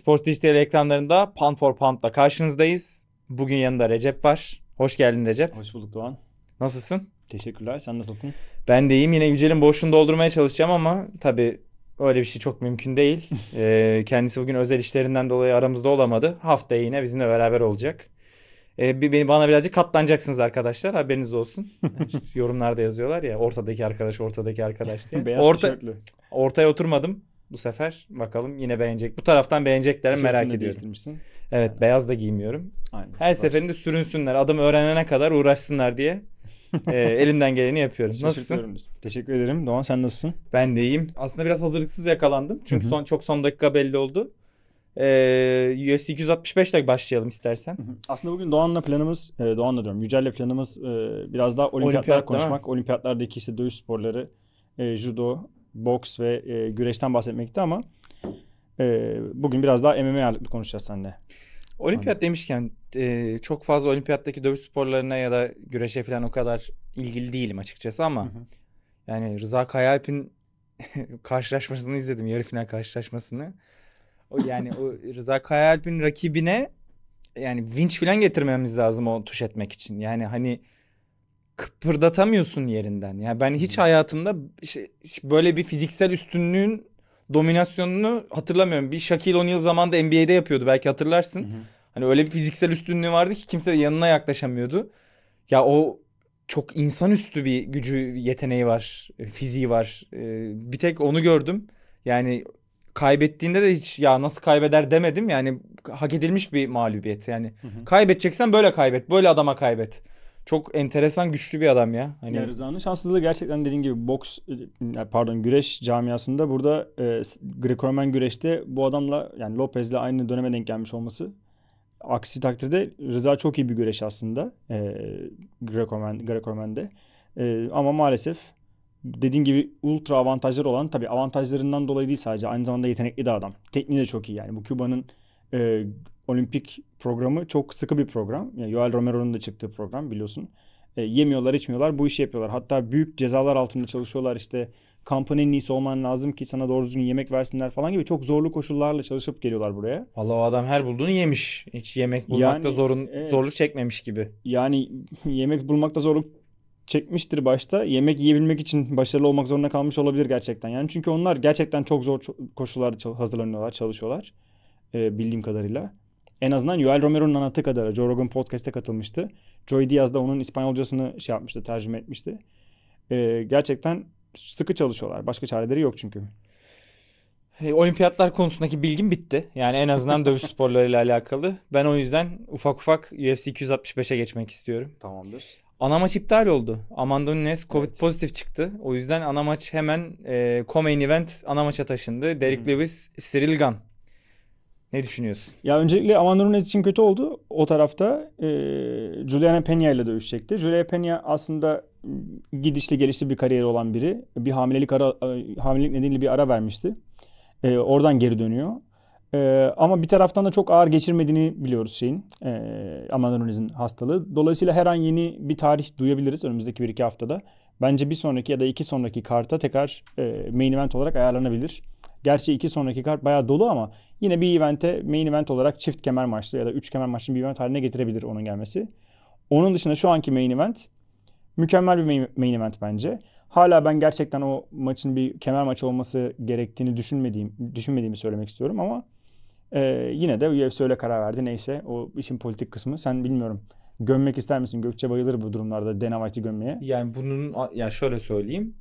Sports Dijital ekranlarında Pound for Pound'la karşınızdayız. Bugün yanında Recep var. Hoş geldin Recep. Hoş bulduk Doğan. Nasılsın? Teşekkürler. Sen nasılsın? Ben de iyiyim. Yine Yücel'in boşluğunu doldurmaya çalışacağım ama tabii öyle bir şey çok mümkün değil. ee, kendisi bugün özel işlerinden dolayı aramızda olamadı. Haftaya yine bizimle beraber olacak. Ee, bana birazcık katlanacaksınız arkadaşlar. Haberiniz olsun. işte yorumlarda yazıyorlar ya ortadaki arkadaş, ortadaki arkadaş diye. Beyaz Orta, tişörtlü. Ortaya oturmadım. Bu sefer bakalım yine beğenecek. Bu taraftan beğenecekler merak ediyorum. Evet Yani. beyaz da giymiyorum. Aynen. Her seferinde sürünsünler. Adamı öğrenene kadar uğraşsınlar diye e, elimden geleni yapıyorum. Nasılsın? Teşekkür ederim. Doğan sen nasılsın? Ben de iyiyim. Aslında biraz hazırlıksız yakalandım. Çünkü Hı hı. son çok son dakika belli oldu. Ee, UFC 265 ile başlayalım istersen. Aslında bugün Doğan'la planımız, e, Doğan'la diyorum Yücel'le planımız e, biraz daha olimpiyatlar Olimpiyat, konuşmak. Olimpiyatlardaki işte dövüş sporları, e, judo, boks ve e, güreşten bahsetmekti ama e, bugün biraz daha MMA ağırlıklı konuşacağız seninle. Olimpiyat Anladım. demişken e, çok fazla olimpiyattaki dövüş sporlarına ya da güreşe falan o kadar ilgili değilim açıkçası ama hı hı. yani Rıza Kayalp'in karşılaşmasını izledim yarı final karşılaşmasını. O yani o Rıza Kayalp'in rakibine yani vinç falan getirmemiz lazım o tuş etmek için. Yani hani kıpırdatamıyorsun yerinden. Yani ben hiç hmm. hayatımda şey, böyle bir fiziksel üstünlüğün dominasyonunu hatırlamıyorum. Bir Shaquille O'Neal zamanında NBA'de yapıyordu belki hatırlarsın. Hani öyle bir fiziksel üstünlüğü vardı ki kimse yanına yaklaşamıyordu. Ya o çok insanüstü bir gücü, yeteneği var, e, fiziği var. Ee, bir tek onu gördüm. Yani kaybettiğinde de hiç ya nasıl kaybeder demedim. Yani hak edilmiş bir mağlubiyet. Yani kaybedeceksen böyle kaybet, böyle adama kaybet çok enteresan güçlü bir adam ya. Hani... Ya Rıza'nın şanssızlığı gerçekten dediğin gibi boks e, pardon güreş camiasında burada e, Greco-Roman güreşte bu adamla yani Lopez'le aynı döneme denk gelmiş olması. Aksi takdirde Rıza çok iyi bir güreş aslında e, Greco-Roman, Greco-Roman'de. E, ama maalesef dediğin gibi ultra avantajları olan tabi avantajlarından dolayı değil sadece aynı zamanda yetenekli de adam. Tekniği de çok iyi yani. Bu Küba'nın e, olimpik programı çok sıkı bir program. Yani Joel Romero'nun da çıktığı program biliyorsun. E, yemiyorlar içmiyorlar bu işi yapıyorlar. Hatta büyük cezalar altında çalışıyorlar işte kampının en iyisi olman lazım ki sana doğru düzgün yemek versinler falan gibi çok zorlu koşullarla çalışıp geliyorlar buraya. Valla o adam her bulduğunu yemiş. Hiç yemek bulmakta yani, zorun, evet. zorluk çekmemiş gibi. Yani yemek bulmakta zorluk çekmiştir başta. Yemek yiyebilmek için başarılı olmak zorunda kalmış olabilir gerçekten. Yani çünkü onlar gerçekten çok zor koşullarda hazırlanıyorlar, çalışıyorlar. E, bildiğim kadarıyla en azından Yoel Romero'nun anlattığı kadar. Joe Rogan podcast'e katılmıştı. Joey Diaz da onun İspanyolcasını şey yapmıştı, tercüme etmişti. Ee, gerçekten sıkı çalışıyorlar. Başka çareleri yok çünkü. Olimpiyatlar konusundaki bilgim bitti. Yani en azından dövüş sporlarıyla alakalı. Ben o yüzden ufak ufak UFC 265'e geçmek istiyorum. Tamamdır. Ana maç iptal oldu. Amanda Nunes Covid evet. pozitif çıktı. O yüzden ana maç hemen e, co-main event ana maça taşındı. Derek hmm. Lewis, Cyril Gunn ne düşünüyorsun? Ya öncelikle Amanda Nunes için kötü oldu. O tarafta e, Juliana Pena ile dövüşecekti. Juliana Pena aslında gidişli gelişli bir kariyeri olan biri. Bir hamilelik ara, e, hamilelik nedeniyle bir ara vermişti. E, oradan geri dönüyor. E, ama bir taraftan da çok ağır geçirmediğini biliyoruz şeyin. E, Amanda Nunes'in hastalığı. Dolayısıyla her an yeni bir tarih duyabiliriz önümüzdeki bir iki haftada. Bence bir sonraki ya da iki sonraki karta tekrar e, main event olarak ayarlanabilir. Gerçi iki sonraki kart bayağı dolu ama yine bir evente main event olarak çift kemer maçlı ya da üç kemer maçlı bir event haline getirebilir onun gelmesi. Onun dışında şu anki main event mükemmel bir main event bence. Hala ben gerçekten o maçın bir kemer maçı olması gerektiğini düşünmediğim düşünmediğimi söylemek istiyorum ama e, yine de UFC öyle karar verdi. Neyse o işin politik kısmı. Sen bilmiyorum gömmek ister misin? Gökçe bayılır bu durumlarda Dana White'i gömmeye. Yani bunun ya şöyle söyleyeyim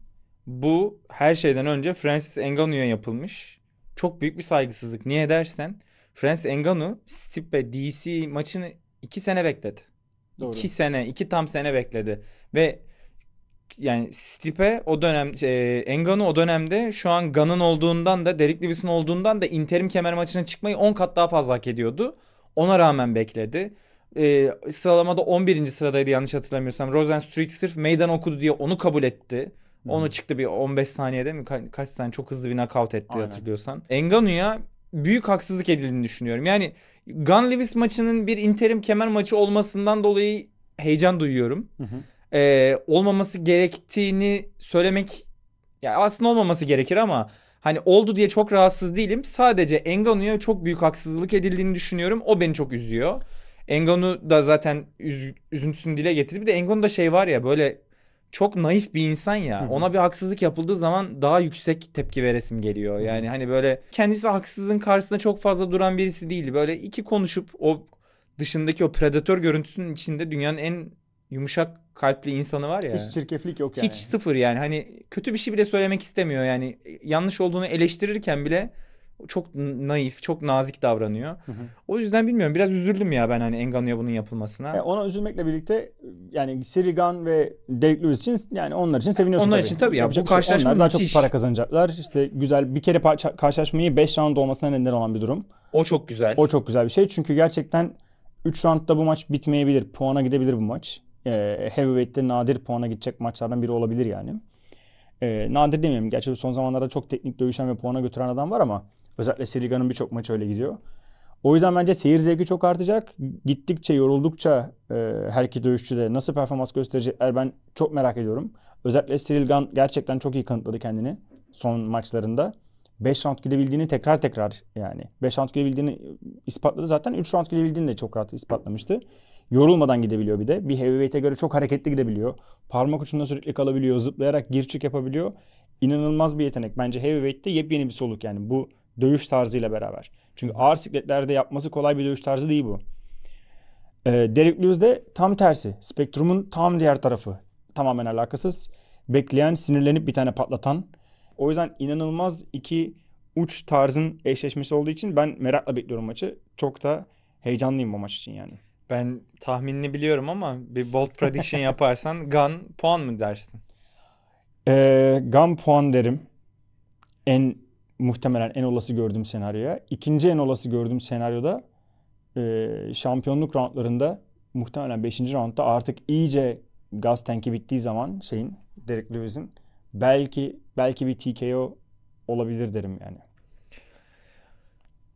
bu her şeyden önce Francis Ngannou'ya yapılmış. Çok büyük bir saygısızlık. Niye dersen Francis Ngannou Stipe DC maçını iki sene bekledi. Doğru. İki sene, iki tam sene bekledi. Ve yani Stipe o dönem şey, Engano o dönemde şu an Gan'ın olduğundan da Derek Lewis'in olduğundan da interim kemer maçına çıkmayı 10 kat daha fazla hak ediyordu. Ona rağmen bekledi. Ee, sıralamada 11. sıradaydı yanlış hatırlamıyorsam. Rosen Strick sırf meydan okudu diye onu kabul etti. Hmm. Onu çıktı bir 15 saniyede mi Ka- kaç saniye çok hızlı bir knockout etti Aynen. hatırlıyorsan. Engano'ya büyük haksızlık edildiğini düşünüyorum. Yani Gun Lewis maçının bir interim kemer maçı olmasından dolayı heyecan duyuyorum. Ee, olmaması gerektiğini söylemek ya aslında olmaması gerekir ama hani oldu diye çok rahatsız değilim. Sadece Engano'ya çok büyük haksızlık edildiğini düşünüyorum. O beni çok üzüyor. Engano da zaten üz, üzüntüsünü dile getirdi. Bir de Engano'da şey var ya böyle çok naif bir insan ya. Ona bir haksızlık yapıldığı zaman daha yüksek tepki veresim geliyor. Yani hani böyle kendisi haksızlığın karşısında çok fazla duran birisi değil. Böyle iki konuşup o dışındaki o predatör görüntüsünün içinde dünyanın en yumuşak kalpli insanı var ya. Hiç çirkeflik yok yani. Hiç sıfır yani. Hani kötü bir şey bile söylemek istemiyor yani. Yanlış olduğunu eleştirirken bile çok naif, çok nazik davranıyor. Hı hı. O yüzden bilmiyorum biraz üzüldüm ya ben hani Engano'ya bunun yapılmasına. E ona üzülmekle birlikte yani Sirigan ve Derek Lewis için yani onlar için seviniyorsun Onlar tabii. için tabii ya Yapacak bu şey karşılaşma Onlar daha çok para kazanacaklar. İşte güzel bir kere pa- karşılaşmayı 5 round olmasına neden olan bir durum. O çok güzel. O çok güzel bir şey. Çünkü gerçekten 3 roundda bu maç bitmeyebilir. Puana gidebilir bu maç. E, heavyweight'te nadir puana gidecek maçlardan biri olabilir yani. E, nadir demeyelim. Gerçi son zamanlarda çok teknik dövüşen ve puana götüren adam var ama Özellikle Siriga'nın birçok maçı öyle gidiyor. O yüzden bence seyir zevki çok artacak. Gittikçe, yoruldukça e, her iki dövüşçü de nasıl performans gösterecekler ben çok merak ediyorum. Özellikle Sirilgan gerçekten çok iyi kanıtladı kendini son maçlarında. 5 round gidebildiğini tekrar tekrar yani 5 round gidebildiğini ispatladı. Zaten 3 round gidebildiğini de çok rahat ispatlamıştı. Yorulmadan gidebiliyor bir de. Bir heavyweight'e göre çok hareketli gidebiliyor. Parmak uçunda sürekli kalabiliyor. Zıplayarak gir çık yapabiliyor. İnanılmaz bir yetenek. Bence heavyweight'te yepyeni bir soluk yani. Bu Dövüş tarzıyla beraber. Çünkü ağır sikletlerde yapması kolay bir dövüş tarzı değil bu. E, ee, Derek Lewis de tam tersi. Spektrumun tam diğer tarafı. Tamamen alakasız. Bekleyen, sinirlenip bir tane patlatan. O yüzden inanılmaz iki uç tarzın eşleşmesi olduğu için ben merakla bekliyorum maçı. Çok da heyecanlıyım bu maç için yani. Ben tahminini biliyorum ama bir bold prediction yaparsan gun puan mı dersin? Ee, gun puan derim. En muhtemelen en olası gördüğüm senaryoya. İkinci en olası gördüğüm senaryoda e, şampiyonluk roundlarında muhtemelen 5. roundda artık iyice gaz tanki bittiği zaman şeyin Derek Lewis'in belki belki bir TKO olabilir derim yani.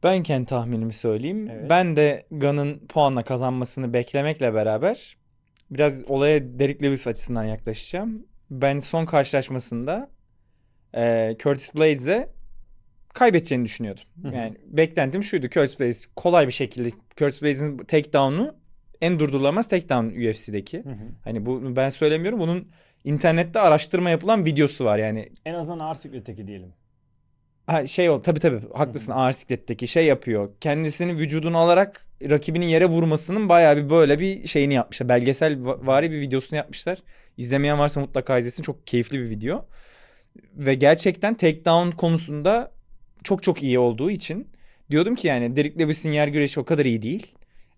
Ben kendi tahminimi söyleyeyim. Evet. Ben de Gun'ın puanla kazanmasını beklemekle beraber biraz olaya Derek Lewis açısından yaklaşacağım. Ben son karşılaşmasında e, Curtis Blades'e kaybedeceğini düşünüyordum. Yani beklentim şuydu. Curtis Blaze kolay bir şekilde Curtis Blaze'in takedown'u en durdurulamaz takedown UFC'deki. Hı hı. Hani bu ben söylemiyorum. Bunun internette araştırma yapılan videosu var yani. En azından ağır sikletteki diyelim. Ha, şey ol tabi tabi haklısın hı hı. ağır sikletteki şey yapıyor. Kendisini vücudunu alarak rakibinin yere vurmasının bayağı bir böyle bir şeyini yapmışlar. Belgesel vari bir videosunu yapmışlar. İzlemeyen varsa mutlaka izlesin. Çok keyifli bir video. Ve gerçekten takedown konusunda çok çok iyi olduğu için diyordum ki yani Derek Lewis'in yer güreşi o kadar iyi değil.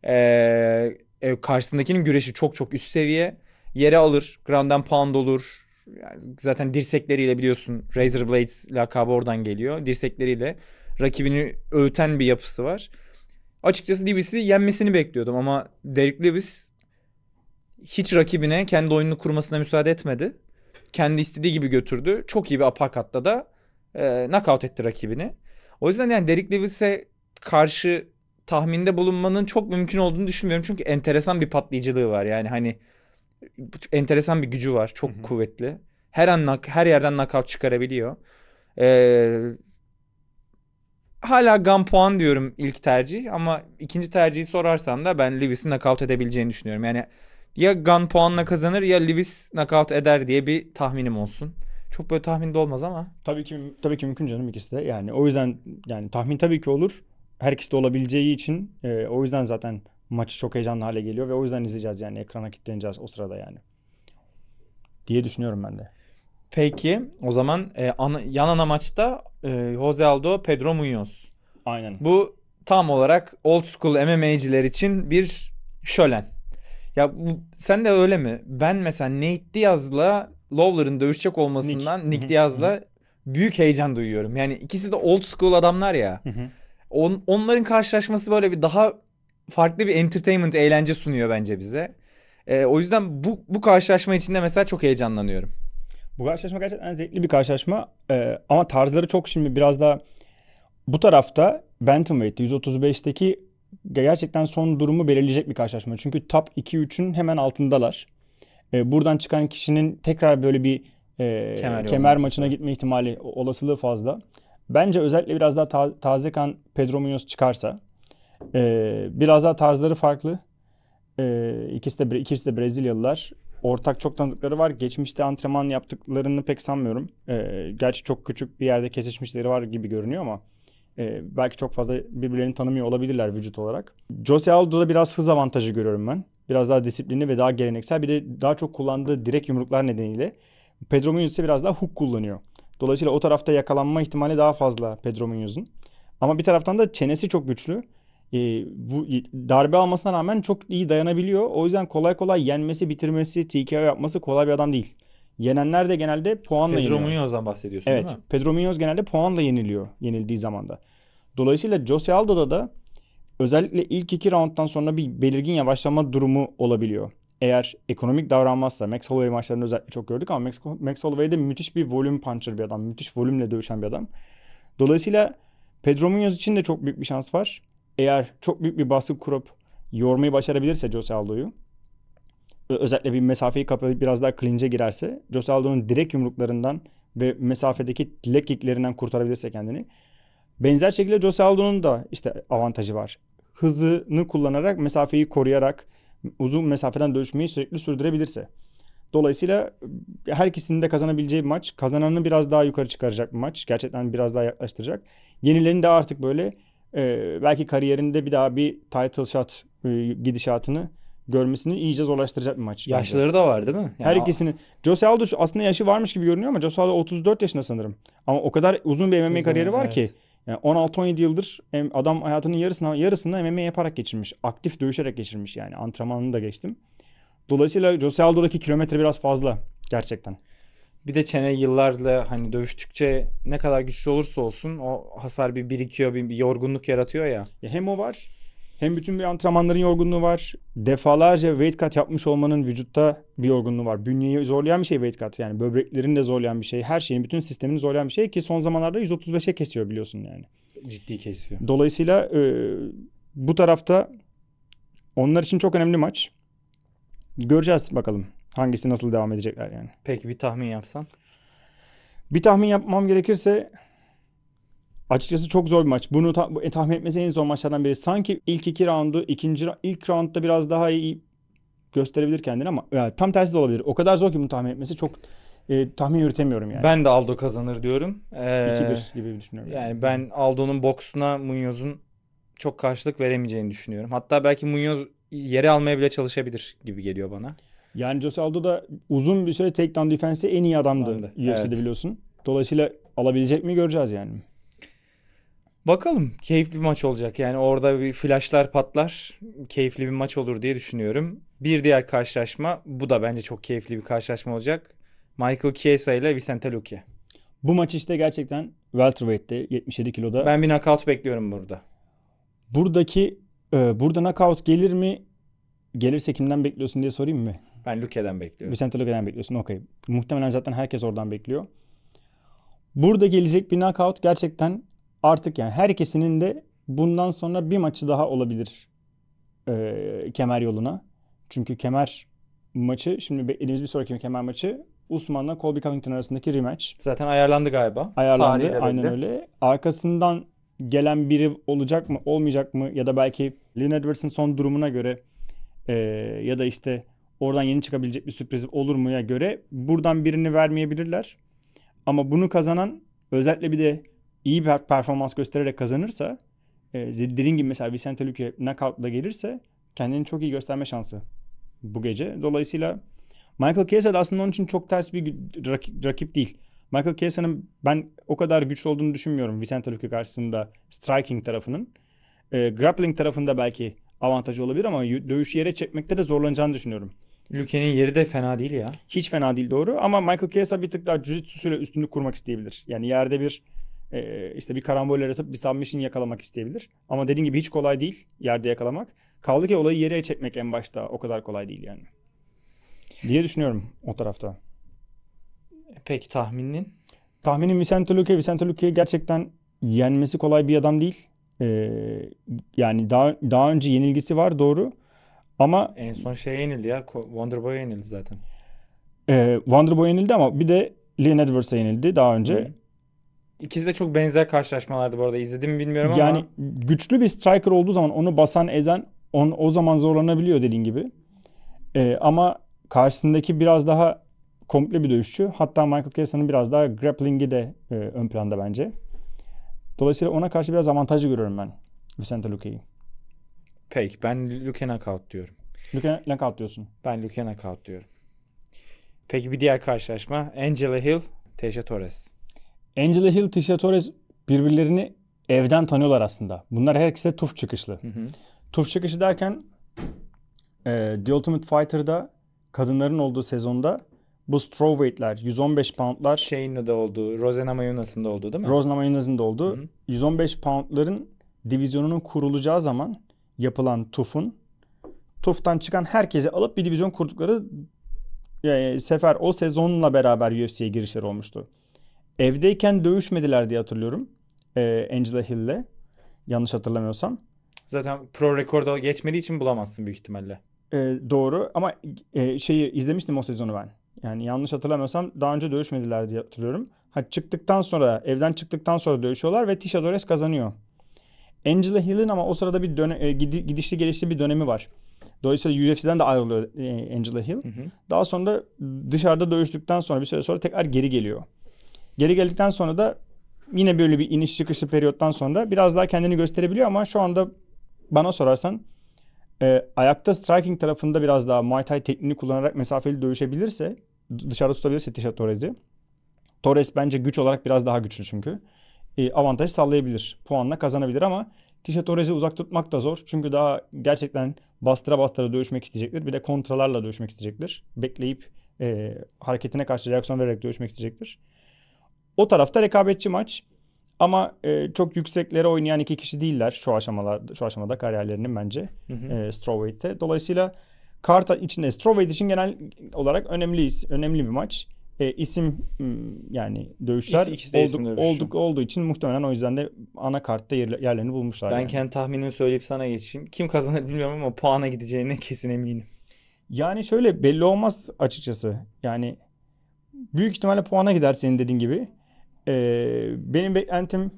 Ee, e, karşısındakinin güreşi çok çok üst seviye. Yere alır, ground and pound olur. Yani zaten dirsekleriyle biliyorsun Razor Blades lakabı oradan geliyor. Dirsekleriyle rakibini öğüten bir yapısı var. Açıkçası Lewis'i yenmesini bekliyordum ama Derek Lewis hiç rakibine kendi oyununu kurmasına müsaade etmedi. Kendi istediği gibi götürdü. Çok iyi bir apakatla da e, knockout etti rakibini. O yüzden yani Derek Lewis'e karşı tahminde bulunmanın çok mümkün olduğunu düşünmüyorum. Çünkü enteresan bir patlayıcılığı var. Yani hani enteresan bir gücü var. Çok Hı-hı. kuvvetli. Her an her yerden knockout çıkarabiliyor. Ee, hala gun puan diyorum ilk tercih ama ikinci tercihi sorarsan da ben Lewis'in knockout edebileceğini düşünüyorum. Yani ya gun puanla kazanır ya Lewis knockout eder diye bir tahminim olsun. Çok böyle tahminde olmaz ama. Tabii ki tabii ki mümkün canım ikisi de. Yani o yüzden yani tahmin tabii ki olur. Her ikisi de olabileceği için e, o yüzden zaten maçı çok heyecanlı hale geliyor ve o yüzden izleyeceğiz yani ekrana kilitleneceğiz o sırada yani. Diye düşünüyorum ben de. Peki o zaman e, ana, yan ana maçta e, Jose Aldo Pedro Munoz. Aynen. Bu tam olarak old school MMA'ciler için bir şölen. Ya bu, sen de öyle mi? Ben mesela Nate Diaz'la Lawler'ın dövüşecek olmasından Nick, Nick Diaz'la büyük heyecan duyuyorum. Yani ikisi de old school adamlar ya. On, onların karşılaşması böyle bir daha farklı bir entertainment eğlence sunuyor bence bize. Ee, o yüzden bu bu karşılaşma içinde mesela çok heyecanlanıyorum. Bu karşılaşma gerçekten zevkli bir karşılaşma. Ee, ama tarzları çok şimdi biraz da bu tarafta Bantamweight'te 135'teki gerçekten son durumu belirleyecek bir karşılaşma. Çünkü top 2-3'ün hemen altındalar e, buradan çıkan kişinin tekrar böyle bir e, kemer, kemer maçına gitme ihtimali olasılığı fazla. Bence özellikle biraz daha ta- taze kan Pedro Munoz çıkarsa e, biraz daha tarzları farklı. E, ikisi de ikisi de Brezilyalılar. Ortak çok tanıdıkları var. Geçmişte antrenman yaptıklarını pek sanmıyorum. E, gerçi çok küçük bir yerde kesişmişleri var gibi görünüyor ama e, belki çok fazla birbirlerini tanımıyor olabilirler vücut olarak. Jose Aldo'da biraz hız avantajı görüyorum ben biraz daha disiplinli ve daha geleneksel. Bir de daha çok kullandığı direkt yumruklar nedeniyle Pedro Munoz ise biraz daha hook kullanıyor. Dolayısıyla o tarafta yakalanma ihtimali daha fazla Pedro Munoz'un. Ama bir taraftan da çenesi çok güçlü. E, bu darbe almasına rağmen çok iyi dayanabiliyor. O yüzden kolay kolay yenmesi, bitirmesi, TKO yapması kolay bir adam değil. Yenenler de genelde puanla Pedro yeniyor. Pedro Munoz'dan bahsediyorsun evet, değil mi? Pedro Munoz genelde puanla yeniliyor yenildiği zamanda. Dolayısıyla Jose Aldo'da da Özellikle ilk iki rounddan sonra bir belirgin yavaşlama durumu olabiliyor. Eğer ekonomik davranmazsa Max Holloway maçlarında özellikle çok gördük ama Max, Max Holloway de müthiş bir volüm puncher bir adam. Müthiş volümle dövüşen bir adam. Dolayısıyla Pedro Munoz için de çok büyük bir şans var. Eğer çok büyük bir baskı kurup yormayı başarabilirse Jose Aldo'yu özellikle bir mesafeyi kapayıp biraz daha klince girerse Jose Aldo'nun direkt yumruklarından ve mesafedeki leg kicklerinden kurtarabilirse kendini. Benzer şekilde Jose Aldo'nun da işte avantajı var hızını kullanarak mesafeyi koruyarak uzun mesafeden dövüşmeyi sürekli sürdürebilirse. Dolayısıyla e, her ikisinin de kazanabileceği bir maç. Kazananı biraz daha yukarı çıkaracak bir maç. Gerçekten biraz daha yaklaştıracak. Yenilerini de artık böyle e, belki kariyerinde bir daha bir title shot e, gidişatını görmesini iyice zorlaştıracak bir maç. Yaşları bence. da var değil mi? Yani Her ikisini. Jose Aldo aslında yaşı varmış gibi görünüyor ama Jose Aldo 34 yaşında sanırım. Ama o kadar uzun bir MMA kariyeri var evet. ki yani 16-17 yıldır adam hayatının yarısını, yarısını MMA yaparak geçirmiş. Aktif dövüşerek geçirmiş yani. Antrenmanını da geçtim. Dolayısıyla Jose Aldo'daki kilometre biraz fazla gerçekten. Bir de çene yıllarla hani dövüştükçe ne kadar güçlü olursa olsun o hasar bir birikiyor, bir, bir yorgunluk yaratıyor ya. ya. Hem o var hem bütün bir antrenmanların yorgunluğu var. Defalarca weight cut yapmış olmanın vücutta bir yorgunluğu var. Bünyeyi zorlayan bir şey weight cut. Yani böbreklerini de zorlayan bir şey. Her şeyin bütün sistemini zorlayan bir şey ki son zamanlarda 135'e kesiyor biliyorsun yani. Ciddi kesiyor. Dolayısıyla e, bu tarafta onlar için çok önemli maç. Göreceğiz bakalım hangisi nasıl devam edecekler yani. Peki bir tahmin yapsan? Bir tahmin yapmam gerekirse Açıkçası çok zor bir maç. Bunu ta- bu- e, tahmin etmesi en zor maçlardan biri. Sanki ilk iki roundu, ikinci ilk roundda biraz daha iyi gösterebilir kendini ama yani tam tersi de olabilir. O kadar zor ki bunu tahmin etmesi çok e, tahmin yürütemiyorum yani. Ben de Aldo kazanır diyorum. Ee, 2-1 gibi düşünüyorum. Yani, ben Aldo'nun boksuna Munoz'un çok karşılık veremeyeceğini düşünüyorum. Hatta belki Munoz yere almaya bile çalışabilir gibi geliyor bana. Yani Jose Aldo da uzun bir süre takedown defense'i en iyi adamdı. adamdı. UFC'de evet. biliyorsun. Dolayısıyla alabilecek mi göreceğiz yani. Bakalım keyifli bir maç olacak. Yani orada bir flashlar patlar. Keyifli bir maç olur diye düşünüyorum. Bir diğer karşılaşma bu da bence çok keyifli bir karşılaşma olacak. Michael Chiesa ile Vicente Luque. Bu maç işte gerçekten welterweight'te 77 kiloda. Ben bir knockout bekliyorum burada. Buradaki e, burada knockout gelir mi? Gelirse kimden bekliyorsun diye sorayım mı? Ben Luque'den bekliyorum. Vicente Luque'den bekliyorsun. Okey. Muhtemelen zaten herkes oradan bekliyor. Burada gelecek bir knockout gerçekten artık yani her ikisinin de bundan sonra bir maçı daha olabilir e, kemer yoluna. Çünkü kemer maçı şimdi elimiz bir sonraki kemer maçı Usman'la Colby Covington arasındaki rematch. Zaten ayarlandı galiba. Ayarlandı Tarihi aynen öyle. Arkasından gelen biri olacak mı olmayacak mı ya da belki Lynn Edwards'ın son durumuna göre e, ya da işte oradan yeni çıkabilecek bir sürpriz olur muya göre buradan birini vermeyebilirler. Ama bunu kazanan özellikle bir de iyi bir performans göstererek kazanırsa e, dediğin gibi mesela Vicente Luque knockout'la gelirse kendini çok iyi gösterme şansı bu gece. Dolayısıyla Michael Chiesa da aslında onun için çok ters bir rakip, rakip değil. Michael Chiesa'nın ben o kadar güçlü olduğunu düşünmüyorum Vicente Luque karşısında striking tarafının. E, grappling tarafında belki avantajı olabilir ama dövüşü yere çekmekte de zorlanacağını düşünüyorum. Luke'nin yeri de fena değil ya. Hiç fena değil doğru ama Michael Chiesa bir tık daha jiu-jitsu'suyla üstünlük kurmak isteyebilir. Yani yerde bir e, işte bir karambol yaratıp bir submission yakalamak isteyebilir. Ama dediğim gibi hiç kolay değil yerde yakalamak. Kaldı ki olayı yere çekmek en başta o kadar kolay değil yani. Diye düşünüyorum o tarafta. Peki tahminin? Tahminim Vicente Luque. Vicente Luque gerçekten yenmesi kolay bir adam değil. Ee, yani daha daha önce yenilgisi var doğru. Ama en son şey yenildi ya. Wonderboy'a yenildi zaten. E, ee, Wonderboy yenildi ama bir de Leon Edwards'a yenildi daha önce. Hı. İkisi de çok benzer karşılaşmalardı bu arada. İzledim mi bilmiyorum ama. Yani güçlü bir striker olduğu zaman onu basan ezen on, o zaman zorlanabiliyor dediğin gibi. Ee, ama karşısındaki biraz daha komple bir dövüşçü. Hatta Michael Chiesa'nın biraz daha grappling'i de e, ön planda bence. Dolayısıyla ona karşı biraz avantajlı görüyorum ben Vicente Luque'yi. Peki ben Luque knockout diyorum. Luque knockout diyorsun. Ben Luque knockout diyorum. Peki bir diğer karşılaşma Angela Hill, Teixeira Torres. Angela Hill, Tisha Torres birbirlerini evden tanıyorlar aslında. Bunlar her ikisi de TUF çıkışlı. Hı hı. TUF çıkışı derken e, The Ultimate Fighter'da kadınların olduğu sezonda bu straw weightler 115 pound'lar şeyin de olduğu, Rosena Mayunas'ın da olduğu değil mi? Rosena Mayunas'ın da olduğu hı hı. 115 pound'ların divizyonunun kurulacağı zaman yapılan TUF'un TUF'tan çıkan herkesi alıp bir divizyon kurdukları yani e, sefer o sezonla beraber UFC'ye girişler olmuştu. Evdeyken dövüşmediler diye hatırlıyorum. Ee, Angela Hill'le. Yanlış hatırlamıyorsam. Zaten pro rekorda geçmediği için bulamazsın büyük ihtimalle. Ee, doğru ama e, şeyi izlemiştim o sezonu ben. Yani yanlış hatırlamıyorsam daha önce dövüşmediler diye hatırlıyorum. Ha çıktıktan sonra, evden çıktıktan sonra dövüşüyorlar ve Tisha Dores kazanıyor. Angela Hill'in ama o sırada bir döne, e, gidişli gelişli bir dönemi var. Dolayısıyla UFC'den de ayrılıyor e, Angela Hill. Hı hı. Daha sonra dışarıda dövüştükten sonra bir süre sonra tekrar geri geliyor. Geri geldikten sonra da yine böyle bir iniş çıkışlı periyottan sonra biraz daha kendini gösterebiliyor ama şu anda bana sorarsan e, ayakta striking tarafında biraz daha Muay Thai tekniğini kullanarak mesafeli dövüşebilirse dışarıda tutabilirse Tisha Torres'i Torres bence güç olarak biraz daha güçlü çünkü. E, avantaj sallayabilir, Puanla kazanabilir ama Tisha Torres'i uzak tutmak da zor. Çünkü daha gerçekten bastıra bastıra dövüşmek isteyecektir. Bir de kontralarla dövüşmek isteyecektir. Bekleyip e, hareketine karşı reaksiyon vererek dövüşmek isteyecektir. O tarafta rekabetçi maç. Ama e, çok yükseklere oynayan iki kişi değiller şu aşamalarda şu aşamada kariyerlerinin bence hı E, strawweight'te. Dolayısıyla karta içinde strawweight için genel olarak önemli önemli bir maç. E, isim yani dövüşler İkisi, olduk, dövüşüm. olduk olduğu için muhtemelen o yüzden de ana kartta yer, yerlerini bulmuşlar. Ben yani. kendi tahminimi söyleyip sana geçeyim. Kim kazanır bilmiyorum ama puana gideceğine kesin eminim. Yani şöyle belli olmaz açıkçası. Yani büyük ihtimalle puana gider senin dediğin gibi. Ee, benim beklentim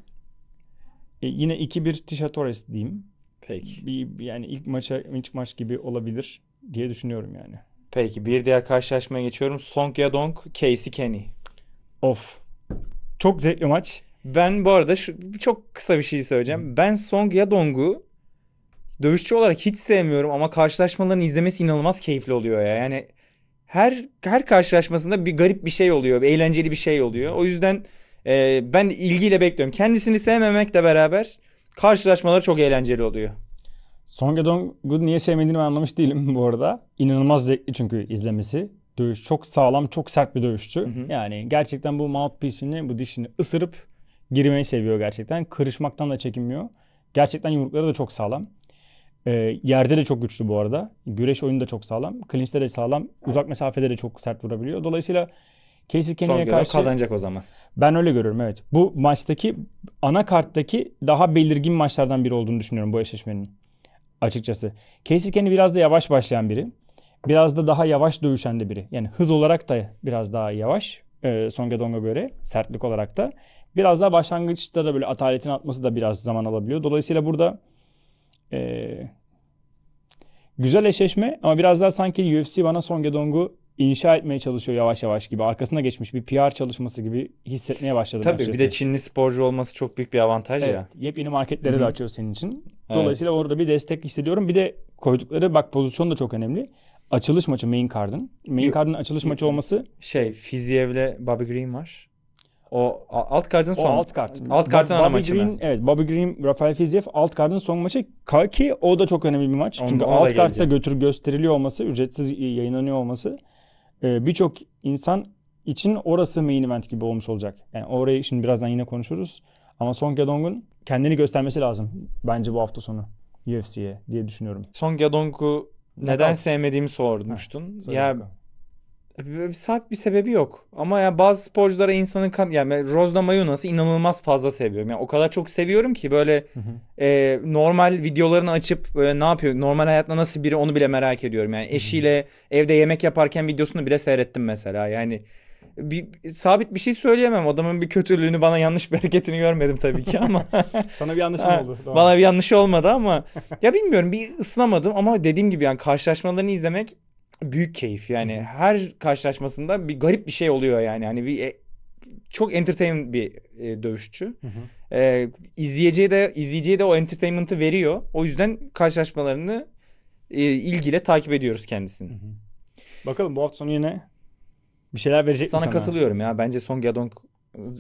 e, yine 2-1 Tisha Torres diyeyim. Peki. Bir, yani ilk maça ilk maç gibi olabilir diye düşünüyorum yani. Peki bir diğer karşılaşmaya geçiyorum. Song Yadong, Casey Kenny. Of. Çok zevkli maç. Ben bu arada şu, çok kısa bir şey söyleyeceğim. Ben Song Yadong'u dövüşçü olarak hiç sevmiyorum ama karşılaşmalarını izlemesi inanılmaz keyifli oluyor ya. Yani her her karşılaşmasında bir garip bir şey oluyor, bir eğlenceli bir şey oluyor. O yüzden e, ben ilgiyle bekliyorum. Kendisini sevmemekle beraber karşılaşmaları çok eğlenceli oluyor. Song Yadong'u niye sevmediğini ben anlamış değilim bu arada. İnanılmaz zevkli çünkü izlemesi. Dövüş çok sağlam, çok sert bir dövüştü. Hı hı. Yani gerçekten bu mouthpiece'ini, bu dişini ısırıp girmeyi seviyor gerçekten. Kırışmaktan da çekinmiyor. Gerçekten yumrukları da çok sağlam. E, yerde de çok güçlü bu arada. Güreş oyunu da çok sağlam. Clinch'te de sağlam. Uzak mesafede de çok sert vurabiliyor. Dolayısıyla Casey Kenny'e karşı... kazanacak o zaman. Ben öyle görüyorum evet. Bu maçtaki ana karttaki daha belirgin maçlardan biri olduğunu düşünüyorum bu eşleşmenin. Açıkçası. Casey Kenny biraz da yavaş başlayan biri. Biraz da daha yavaş dövüşen de biri. Yani hız olarak da biraz daha yavaş. E, Songa Dong'a göre sertlik olarak da. Biraz daha başlangıçta da böyle ataletin atması da biraz zaman alabiliyor. Dolayısıyla burada e, güzel eşleşme ama biraz daha sanki UFC bana Songa Dong'u inşa etmeye çalışıyor yavaş yavaş gibi. Arkasına geçmiş bir PR çalışması gibi hissetmeye başladım. Tabii açıkçası. bir de Çinli sporcu olması çok büyük bir avantaj evet, ya. Yepyeni marketleri de açıyor senin için. Dolayısıyla evet. orada bir destek hissediyorum. Bir de koydukları bak pozisyon da çok önemli. Açılış maçı main card'ın. Main card'ın açılış maçı olması. Şey Fiziev'le Bobby Green var. O alt kartın son. O alt kart. Alt kartın Bobby ana maçı Green, Evet Bobby Green, Rafael Fiziev alt kartın son maçı. Ki o da çok önemli bir maç. Onun, Çünkü alt kartta götür gösteriliyor olması, ücretsiz yayınlanıyor olması e, birçok insan için orası main event gibi olmuş olacak. Yani orayı şimdi birazdan yine konuşuruz. Ama Song Yadong'un kendini göstermesi lazım bence bu hafta sonu UFC'ye diye düşünüyorum. Song Yadong'u neden sevmediğimi sormuştun. Ha, ya bakalım. Bir, sabit bir sebebi yok. Ama yani bazı sporculara insanın kan yani Rozda Mayunas'ı inanılmaz fazla seviyorum. Yani o kadar çok seviyorum ki böyle E, normal videolarını açıp böyle ne yapıyor? Normal hayatta nasıl biri onu bile merak ediyorum. Yani eşiyle evde yemek yaparken videosunu bile seyrettim mesela. Yani bir, sabit bir şey söyleyemem. Adamın bir kötülüğünü bana yanlış bir hareketini görmedim tabii ki ama. Sana bir yanlış mı oldu? Doğru. Bana bir yanlış olmadı ama ya bilmiyorum bir ısınamadım ama dediğim gibi yani karşılaşmalarını izlemek büyük keyif. Yani her karşılaşmasında bir garip bir şey oluyor yani. Hani bir e, çok entertain bir e, dövüşçü. Hı hı. E, izleyiciye de izleyiciye de o entertainment'ı veriyor. O yüzden karşılaşmalarını e, ilgiyle takip ediyoruz kendisini. Hı hı. Bakalım bu hafta sonu yine bir şeyler verecek sana mi sana? Sana katılıyorum ya. Bence Song Yadong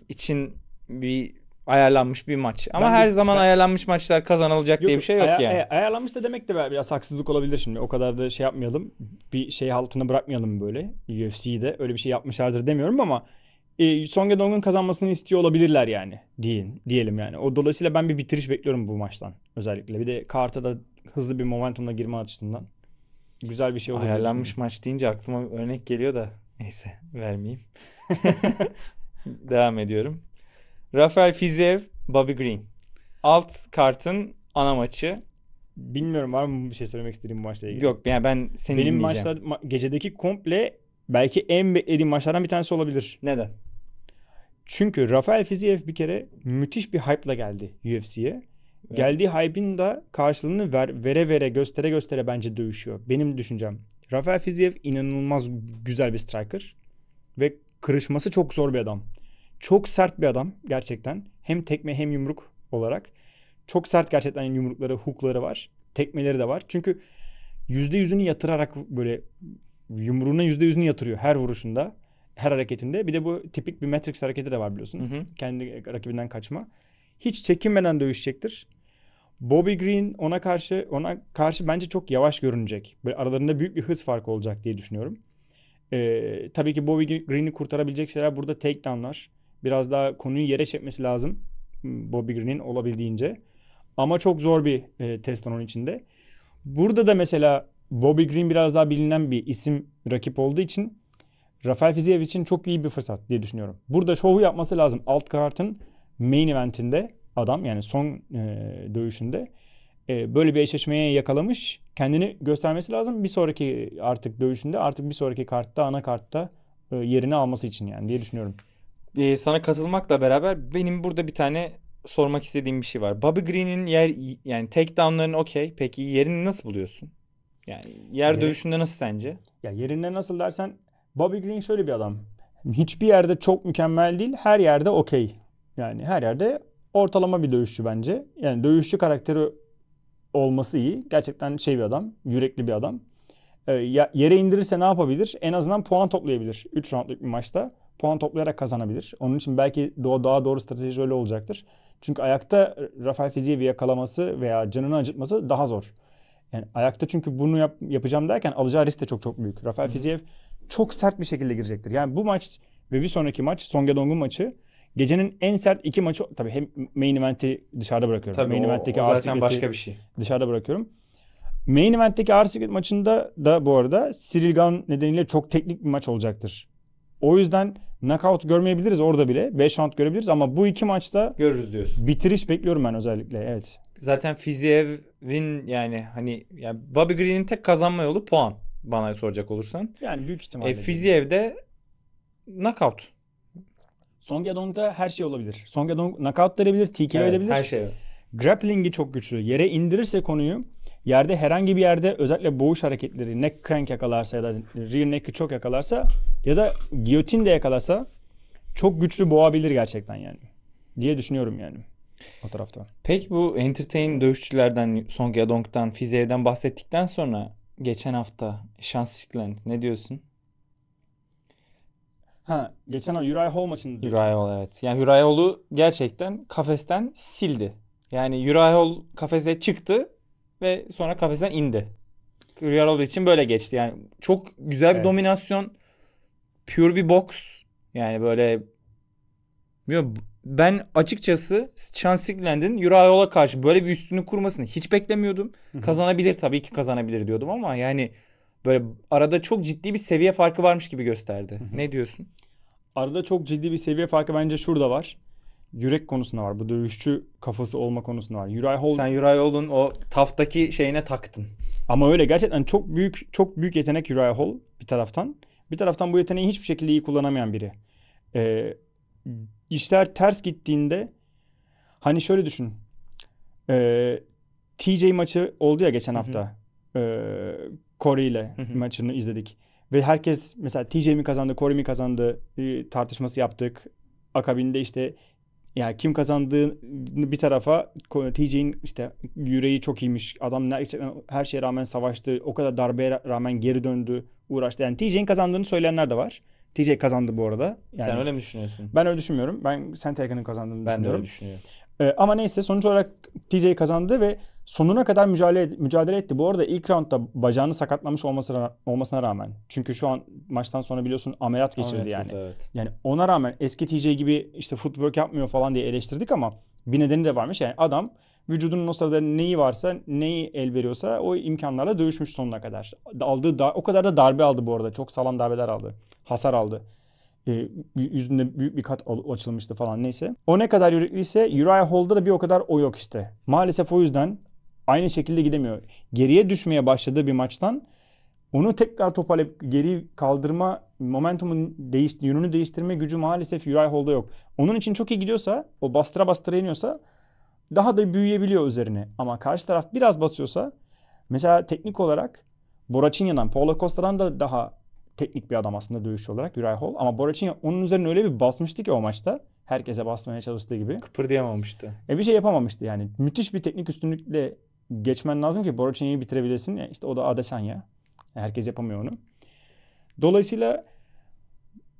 için bir ayarlanmış bir maç. Ama ben her de, zaman ben, ayarlanmış maçlar kazanılacak yok, diye bir şey yok aya, yani. E, ayarlanmış da demek de biraz haksızlık olabilir şimdi. O kadar da şey yapmayalım. Bir şey altına bırakmayalım böyle. UFC'de öyle bir şey yapmışlardır demiyorum ama e, Song Yedong'un kazanmasını istiyor olabilirler yani. Diyelim, diyelim yani. O dolayısıyla ben bir bitiriş bekliyorum bu maçtan özellikle. Bir de Kart'a da hızlı bir momentumla girme açısından. Güzel bir şey olabilir. Ayarlanmış şimdi. maç deyince aklıma örnek geliyor da neyse vermeyeyim. Devam ediyorum. Rafael Fiziev, Bobby Green. Alt kartın ana maçı. Bilmiyorum var mı bir şey söylemek istediğim bu maçla ilgili? Yok yani ben seni Benim maçlar ma- gecedeki komple belki en beklediğim maçlardan bir tanesi olabilir. Neden? Çünkü Rafael Fiziev bir kere müthiş bir hype'la geldi UFC'ye. Evet. Geldiği hype'in de karşılığını ver, vere vere göstere göstere bence dövüşüyor. Benim düşüncem. Rafael Fiziev inanılmaz güzel bir striker. Ve kırışması çok zor bir adam. Çok sert bir adam gerçekten. Hem tekme hem yumruk olarak. Çok sert gerçekten yumrukları, hookları var. Tekmeleri de var. Çünkü yüzde yüzünü yatırarak böyle yumruğuna yüzde yüzünü yatırıyor her vuruşunda. Her hareketinde. Bir de bu tipik bir Matrix hareketi de var biliyorsun. Hı hı. Kendi rakibinden kaçma. Hiç çekinmeden dövüşecektir. Bobby Green ona karşı ona karşı bence çok yavaş görünecek. Böyle aralarında büyük bir hız farkı olacak diye düşünüyorum. Ee, tabii ki Bobby Green'i kurtarabilecek şeyler burada takedownlar. Biraz daha konuyu yere çekmesi lazım hmm, Bobby Green'in olabildiğince. Ama çok zor bir e, test onun içinde. Burada da mesela Bobby Green biraz daha bilinen bir isim rakip olduğu için Rafael Fiziev için çok iyi bir fırsat diye düşünüyorum. Burada şovu yapması lazım. Alt kartın main eventinde adam yani son e, dövüşünde e, böyle bir eşleşmeye yakalamış. Kendini göstermesi lazım. Bir sonraki artık dövüşünde artık bir sonraki kartta ana kartta e, yerini alması için yani diye düşünüyorum. Ee, sana katılmakla beraber benim burada bir tane sormak istediğim bir şey var. Bobby Green'in yer yani takedown'larını okey. Peki yerini nasıl buluyorsun? Yani yer Yeri, dövüşünde nasıl sence? Ya yerinde nasıl dersen Bobby Green şöyle bir adam. Hiçbir yerde çok mükemmel değil. Her yerde okey. Yani her yerde ortalama bir dövüşçü bence. Yani dövüşçü karakteri olması iyi. Gerçekten şey bir adam. Yürekli bir adam. E, yere indirirse ne yapabilir? En azından puan toplayabilir. 3 roundlık bir maçta puan toplayarak kazanabilir. Onun için belki doğa daha doğru strateji öyle olacaktır. Çünkü ayakta Rafael Fiziev'i yakalaması veya canını acıtması daha zor. Yani ayakta çünkü bunu yap, yapacağım derken alacağı risk de çok çok büyük. Rafael Fiziev çok sert bir şekilde girecektir. Yani bu maç ve bir sonraki maç Song Yadong'un maçı gecenin en sert iki maçı tabii hem main event'i dışarıda bırakıyorum. Tabii main o, event'teki o zaten başka bir şey. Dışarıda bırakıyorum. Main event'teki Arsenal maçında da bu arada Cyril Gunn nedeniyle çok teknik bir maç olacaktır. O yüzden knockout görmeyebiliriz orada bile. 5 round görebiliriz ama bu iki maçta görürüz diyorsun. Bitiriş bekliyorum ben özellikle. Evet. Zaten Fiziev'in yani hani yani Bobby Green'in tek kazanma yolu puan bana soracak olursan. Yani büyük ihtimalle. E, Fiziev de knockout. Song Yadong'da her şey olabilir. Song Yadong knockout da edebilir, TKO evet, edebilir. her şey. Grappling'i çok güçlü. Yere indirirse konuyu Yerde herhangi bir yerde özellikle boğuş hareketleri neck crank yakalarsa ya da rear neck'i çok yakalarsa ya da giyotin de yakalarsa çok güçlü boğabilir gerçekten yani. Diye düşünüyorum yani o tarafta. Peki bu entertain dövüşçülerden Song Yadong'dan, Fizey'den bahsettikten sonra geçen hafta Sean Strickland ne diyorsun? Ha, geçen hafta Uriah Hall maçında diyorsun. Uriah Hall evet. Yani Uriah Hall'u gerçekten kafesten sildi. Yani Uriah Hall kafese çıktı ve sonra kafesten indi. olduğu için böyle geçti. Yani çok güzel bir evet. dominasyon. Pure bir box. Yani böyle Ben açıkçası Chancikland'in Urayola karşı böyle bir üstünü kurmasını hiç beklemiyordum. Hı-hı. Kazanabilir tabii ki kazanabilir diyordum ama yani böyle arada çok ciddi bir seviye farkı varmış gibi gösterdi. Hı-hı. Ne diyorsun? Arada çok ciddi bir seviye farkı bence şurada var yürek konusunda var. Bu dövüşçü kafası olma konusunda var. Uri Hall... Sen Uri Hall'un o taftaki şeyine taktın. Ama öyle gerçekten çok büyük çok büyük yetenek Uri Hall bir taraftan. Bir taraftan bu yeteneği hiçbir şekilde iyi kullanamayan biri. Ee, işler ters gittiğinde hani şöyle düşün. Ee, TJ maçı oldu ya geçen hafta. Ee, Kore ile maçını izledik. Ve herkes mesela TJ mi kazandı, Kore mi kazandı e, tartışması yaptık. Akabinde işte yani kim kazandığını bir tarafa TJ'in işte yüreği çok iyiymiş. Adam gerçekten her şeye rağmen savaştı. O kadar darbeye rağmen geri döndü. Uğraştı. Yani TJ'in kazandığını söyleyenler de var. TJ kazandı bu arada. Yani Sen öyle mi düşünüyorsun? Ben öyle düşünmüyorum. Ben Sentekan'ın kazandığını ben düşünüyorum. Ben de öyle düşünüyorum. E, ama neyse sonuç olarak TJ kazandı ve sonuna kadar mücadele, mücadele etti. Bu arada ilk roundda bacağını sakatlamış olmasına, olmasına rağmen. Çünkü şu an maçtan sonra biliyorsun ameliyat geçirdi evet, yani. Evet. Yani ona rağmen eski TJ gibi işte footwork yapmıyor falan diye eleştirdik ama bir nedeni de varmış. Yani adam vücudunun o sırada neyi varsa, neyi el veriyorsa o imkanlarla dövüşmüş sonuna kadar. Aldığı da, o kadar da darbe aldı bu arada. Çok sağlam darbeler aldı. Hasar aldı. E, yüzünde büyük bir kat açılmıştı falan neyse. O ne kadar yürekliyse Uriah Hall'da da bir o kadar o yok işte. Maalesef o yüzden aynı şekilde gidemiyor. Geriye düşmeye başladığı bir maçtan onu tekrar toparlayıp geri kaldırma momentumun değiş, yönünü değiştirme gücü maalesef Uriah Hall'da yok. Onun için çok iyi gidiyorsa o bastıra bastıra iniyorsa daha da büyüyebiliyor üzerine. Ama karşı taraf biraz basıyorsa mesela teknik olarak Boracinya'dan, Paulo Costa'dan da daha teknik bir adam aslında dövüşçü olarak Uriah Hall. Ama Boracin onun üzerine öyle bir basmıştı ki o maçta. Herkese basmaya çalıştığı gibi. Kıpırdayamamıştı. E bir şey yapamamıştı yani. Müthiş bir teknik üstünlükle geçmen lazım ki Boracin'i bitirebilesin. E İşte o da Adesanya. E, herkes yapamıyor onu. Dolayısıyla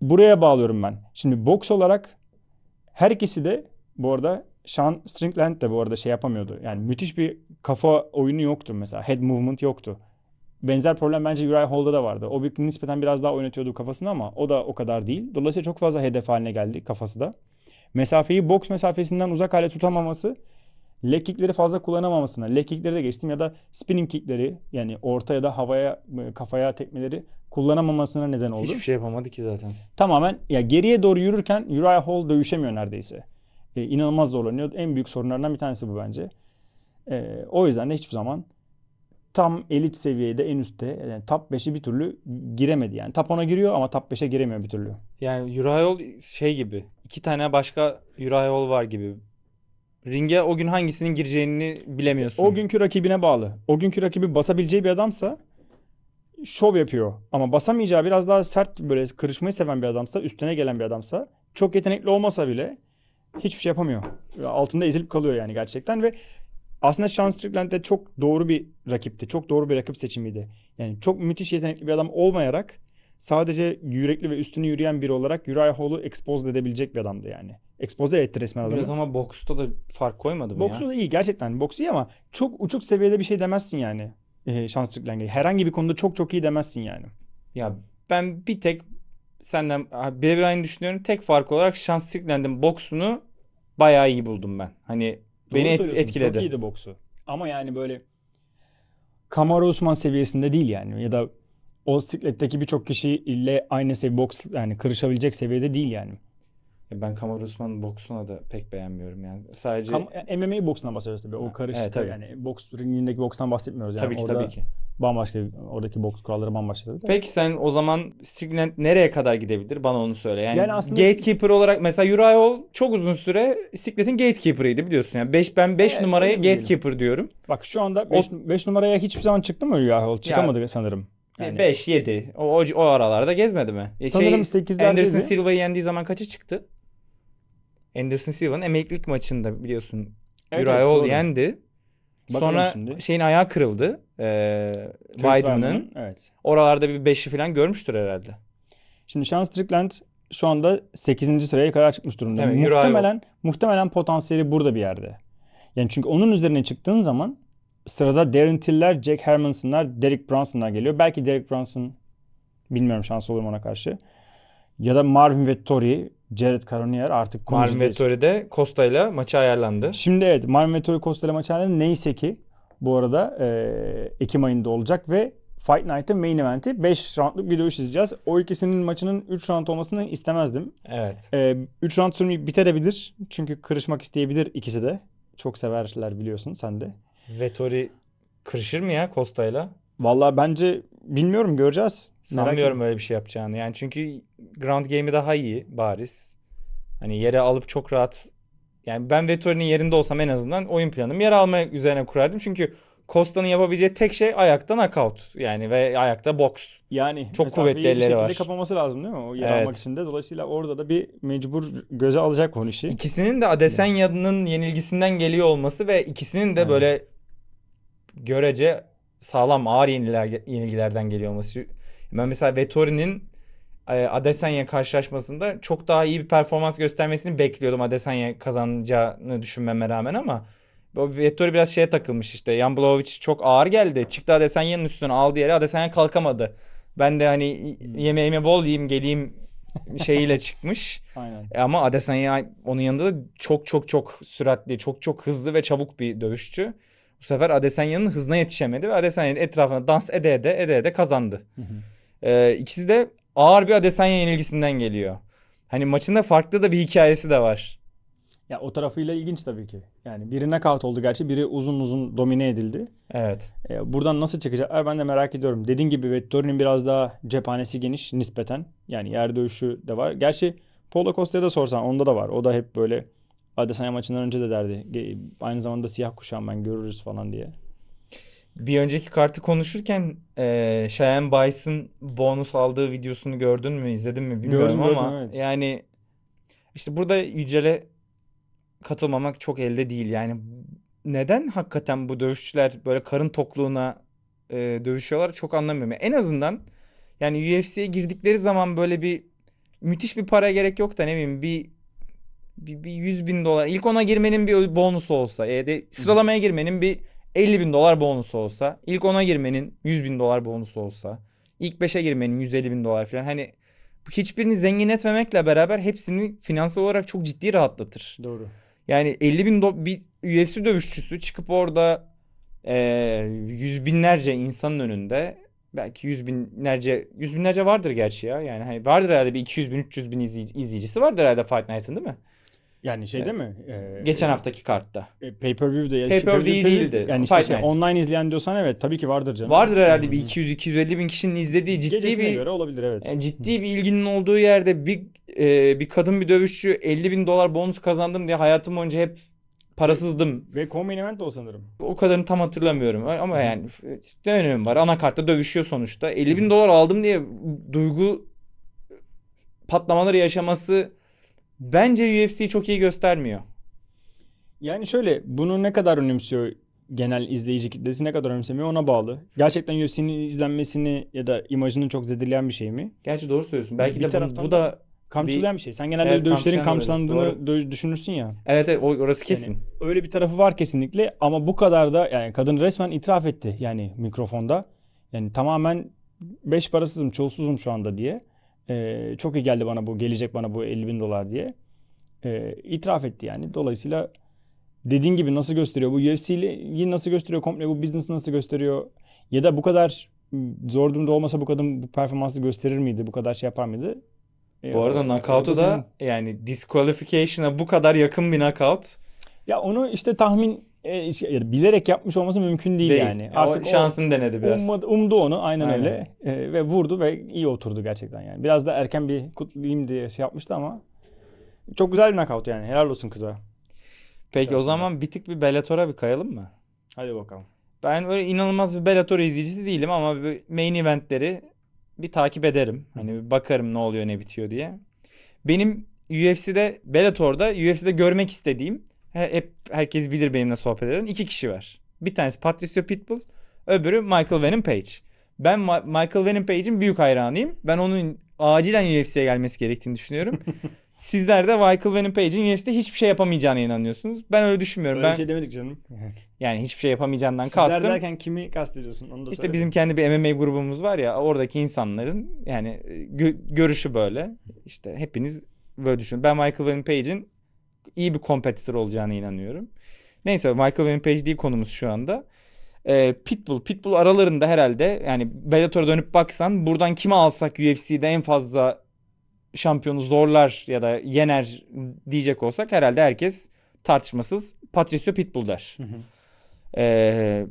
buraya bağlıyorum ben. Şimdi boks olarak her ikisi de bu arada Sean Strickland de bu arada şey yapamıyordu. Yani müthiş bir kafa oyunu yoktu mesela. Head movement yoktu benzer problem bence Uri Hall'da da vardı. O bir, nispeten biraz daha oynatıyordu kafasını ama o da o kadar değil. Dolayısıyla çok fazla hedef haline geldi kafası da. Mesafeyi boks mesafesinden uzak hale tutamaması leg kickleri fazla kullanamamasına, leg kickleri de geçtim ya da spinning kickleri yani orta ya da havaya e, kafaya tekmeleri kullanamamasına neden oldu. Hiçbir şey yapamadı ki zaten. Tamamen ya geriye doğru yürürken Uriah Hall dövüşemiyor neredeyse. E, inanılmaz zorlanıyor. En büyük sorunlarından bir tanesi bu bence. E, o yüzden de hiçbir zaman tam elit seviyede en üstte yani e, top 5'e bir türlü giremedi yani. Top 10'a giriyor ama top 5'e giremiyor bir türlü. Yani Urayol şey gibi iki tane başka Urayol var gibi. Ringe o gün hangisinin gireceğini bilemiyorsun. İşte o günkü rakibine bağlı. O günkü rakibi basabileceği bir adamsa şov yapıyor. Ama basamayacağı biraz daha sert böyle kırışmayı seven bir adamsa, üstüne gelen bir adamsa çok yetenekli olmasa bile hiçbir şey yapamıyor. Altında ezilip kalıyor yani gerçekten ve aslında Sean Strickland de çok doğru bir rakipti. Çok doğru bir rakip seçimiydi. Yani çok müthiş yetenekli bir adam olmayarak sadece yürekli ve üstünü yürüyen biri olarak Uriah Hall'u expose edebilecek bir adamdı yani. Expose etti resmen adamı. Biraz ama boksta da fark koymadı mı Boksu ya? da iyi gerçekten. Boks iyi ama çok uçuk seviyede bir şey demezsin yani. Ee, Sean Strickland'e. Herhangi bir konuda çok çok iyi demezsin yani. Ya ben bir tek senden birebir aynı düşünüyorum. Tek fark olarak Sean Strickland'in boksunu bayağı iyi buldum ben. Hani Beni et, etkiledi. Çok iyiydi boksu. Ama yani böyle Kamaru Usman seviyesinde değil yani. Ya da o sikletteki birçok kişi ile aynı seviye boks yani kırışabilecek seviyede değil yani. Ben Kamaru Usman'ın boksuna da pek beğenmiyorum yani. Sadece Kam- yani MMA boksuna bahsediyoruz tabii. O karışık evet, tabii. yani boks ringindeki bokstan bahsetmiyoruz yani. Tabii ki Orada tabii ki. Bambaşka oradaki boks kuralları bambaşka tabii. Peki sen o zaman Signet nereye kadar gidebilir? Bana onu söyle. Yani, yani aslında gatekeeper olarak mesela Uri Hall çok uzun süre Signet'in gatekeeper'ıydı biliyorsun. Yani beş, ben 5 evet, numaraya gatekeeper değilim. diyorum. Bak şu anda 5 numaraya hiçbir zaman çıktı mı Uri Hall? Çıkamadı ya, sanırım. E, yani 5 7 o, o, o aralarda gezmedi mi? E, şey, sanırım şey, 8'lerdeydi. Anderson Silva'yı yendiği zaman kaça çıktı? Anderson Silva'nın emeklilik maçında biliyorsun evet, Uriah evet, yendi. Bakalım Sonra şimdi. şeyin ayağı kırıldı. Ee, Biden'ın. Evet. Oralarda bir beşi falan görmüştür herhalde. Şimdi Sean Strickland şu anda 8. sıraya kadar çıkmış durumda. Tabii, muhtemelen Uriah muhtemelen potansiyeli burada bir yerde. Yani çünkü onun üzerine çıktığın zaman sırada Darren Till'ler, Jack Hermanson'lar, Derek Brunson'lar geliyor. Belki Derek Brunson bilmiyorum şans olur mu ona karşı. Ya da Marvin Vettori, Tori, Jared Cannonier artık konucu Marvin Vettori de Costa ile maçı ayarlandı. Şimdi evet Marvin Vettori Costa ile maçı ayarlandı. Neyse ki bu arada e, Ekim ayında olacak ve Fight Night'ın main event'i 5 roundluk bir dövüş izleyeceğiz. O ikisinin maçının 3 round olmasını istemezdim. Evet. 3 ee, round sürmeyi biterebilir. Çünkü kırışmak isteyebilir ikisi de. Çok severler biliyorsun sen de. Vettori kırışır mı ya ile? Valla bence bilmiyorum göreceğiz. Sanmıyorum öyle bir şey yapacağını. Yani çünkü ground game'i daha iyi bariz. Hani yere alıp çok rahat yani ben Vettori'nin yerinde olsam en azından oyun planım yer alma üzerine kurardım. Çünkü Costa'nın yapabileceği tek şey ayakta knockout. Yani ve ayakta box. Yani çok kuvvetli elleri var. kapaması lazım değil mi? O yer evet. almak için de. Dolayısıyla orada da bir mecbur göze alacak konu işi. İkisinin de Adesanya'nın yenilgisinden geliyor olması ve ikisinin de evet. böyle görece sağlam ağır yeniler, yenilgilerden geliyor olması. Ben mesela Vettori'nin e, Adesanya karşılaşmasında çok daha iyi bir performans göstermesini bekliyordum Adesanya kazanacağını düşünmeme rağmen ama Vettori biraz şeye takılmış işte. Jan Blavovic çok ağır geldi. Çıktı Adesanya'nın üstüne aldı yere. Adesanya kalkamadı. Ben de hani hmm. yemeğime bol yiyeyim geleyim şeyiyle çıkmış. Aynen. E, ama Adesanya onun yanında da çok çok çok süratli, çok çok hızlı ve çabuk bir dövüşçü. Bu sefer Adesanya'nın hızına yetişemedi ve Adesanya'nın etrafına dans ede ede ede ede kazandı. Hı hı. Ee, ikisi de ağır bir Adesanya yenilgisinden geliyor. Hani maçında farklı da bir hikayesi de var. Ya o tarafıyla ilginç tabii ki. Yani biri nakavt oldu gerçi biri uzun uzun domine edildi. Evet. Ee, buradan nasıl çıkacaklar ben de merak ediyorum. Dediğin gibi Vettori'nin biraz daha cephanesi geniş nispeten. Yani yer dövüşü de var. Gerçi Paulo Costa'ya da sorsan onda da var. O da hep böyle Adesanya maçından önce de derdi. Aynı zamanda siyah kuşağım ben görürüz falan diye. Bir önceki kartı konuşurken e, Cheyenne Bice'ın bonus aldığı videosunu gördün mü izledin mi bilmiyorum gördüm, ama gördüm, evet. yani işte burada Yücel'e katılmamak çok elde değil yani neden hakikaten bu dövüşçüler böyle karın tokluğuna e, dövüşüyorlar çok anlamıyorum. en azından yani UFC'ye girdikleri zaman böyle bir müthiş bir para gerek yok da ne bileyim bir bir, bir 100 bin dolar. ilk ona girmenin bir bonusu olsa. E de, sıralamaya girmenin bir 50 bin dolar bonusu olsa. ilk ona girmenin 100 bin dolar bonusu olsa. ilk 5'e girmenin 150 bin dolar falan. Hani hiçbirini zengin etmemekle beraber hepsini finansal olarak çok ciddi rahatlatır. Doğru. Yani 50 bin do- bir UFC dövüşçüsü çıkıp orada e, yüz binlerce insanın önünde belki yüz binlerce yüz binlerce vardır gerçi ya yani hani vardır herhalde bir 200 bin 300 bin izleyic- izleyicisi vardır herhalde Fight Night'ın değil mi? Yani şey değil mi? E, Geçen haftaki kartta. E, Pay-per-view'de ya. Pay-per-view değildi. Yani işte şey, online izleyen diyorsan evet tabii ki vardır canım. Vardır herhalde hmm. bir 200-250 bin kişinin izlediği ciddi Gecesine bir... göre olabilir evet. Yani ciddi bir ilginin olduğu yerde bir e, bir kadın bir dövüşçü 50 bin dolar bonus kazandım diye hayatım boyunca hep parasızdım. Ve Common Event de o sanırım. O kadarını tam hatırlamıyorum ama yani ne önemi var? Anakartta dövüşüyor sonuçta. 50 bin dolar aldım diye duygu patlamaları yaşaması bence UFC'yi çok iyi göstermiyor. Yani şöyle bunu ne kadar önemsiyor genel izleyici kitlesi ne kadar önemsemiyor ona bağlı. Gerçekten UFC'nin izlenmesini ya da imajını çok zedeleyen bir şey mi? Gerçi doğru söylüyorsun. Belki bir de taraftan bu da kamçılayan bir, bir şey. Sen genelde evet, dövüşlerin kamçılandığını doğru. düşünürsün ya. Evet evet orası kesin. Yani, öyle bir tarafı var kesinlikle ama bu kadar da yani kadın resmen itiraf etti yani mikrofonda. Yani tamamen beş parasızım, çolsuzum şu anda diye. E, çok iyi geldi bana bu, gelecek bana bu 50 bin dolar diye. E, itiraf etti yani. Dolayısıyla dediğin gibi nasıl gösteriyor? Bu UFC'yi nasıl gösteriyor? Komple bu business nasıl gösteriyor? Ya da bu kadar hmm, zor durumda olmasa bu kadın bu performansı gösterir miydi? Bu kadar şey yapar mıydı? E, bu arada knockout'u da yani disqualification'a bu kadar yakın bir knockout. Ya onu işte tahmin e, bilerek yapmış olması mümkün değil, değil. yani. Artık o şansını o, denedi biraz. Ummadı, umdu onu aynen, aynen. öyle e, ve vurdu ve iyi oturdu gerçekten yani. Biraz da erken bir kutlayayım diye şey yapmıştı ama çok güzel bir knockout yani. Helal olsun kıza. Peki Tabii. o zaman bir tık bir Bellator'a bir kayalım mı? Hadi bakalım. Ben öyle inanılmaz bir Bellator izleyicisi değilim ama main eventleri bir takip ederim. Hani bir bakarım ne oluyor ne bitiyor diye. Benim UFC'de Bellator'da UFC'de görmek istediğim her, hep herkes bilir benimle sohbet eden iki kişi var. Bir tanesi Patricio Pitbull, öbürü Michael Venom Page. Ben Ma- Michael Venom Page'in büyük hayranıyım. Ben onun acilen UFC'ye gelmesi gerektiğini düşünüyorum. Sizler de Michael Venom Page'in UFC'de hiçbir şey yapamayacağına inanıyorsunuz. Ben öyle düşünmüyorum. Öyle ben... şey demedik canım. Yani hiçbir şey yapamayacağından Sizler kastım. Sizler derken kimi kastediyorsun onu da İşte bizim kendi bir MMA grubumuz var ya oradaki insanların yani gö- görüşü böyle. İşte hepiniz böyle düşünün. Ben Michael Venom Page'in iyi bir kompetitör olacağına inanıyorum. Neyse Michael Wimpage değil konumuz şu anda. Ee, Pitbull. Pitbull aralarında herhalde yani Bellator'a dönüp baksan buradan kimi alsak UFC'de en fazla şampiyonu zorlar ya da yener diyecek olsak herhalde herkes tartışmasız Patricio Pitbull der. Hı hı. Ee,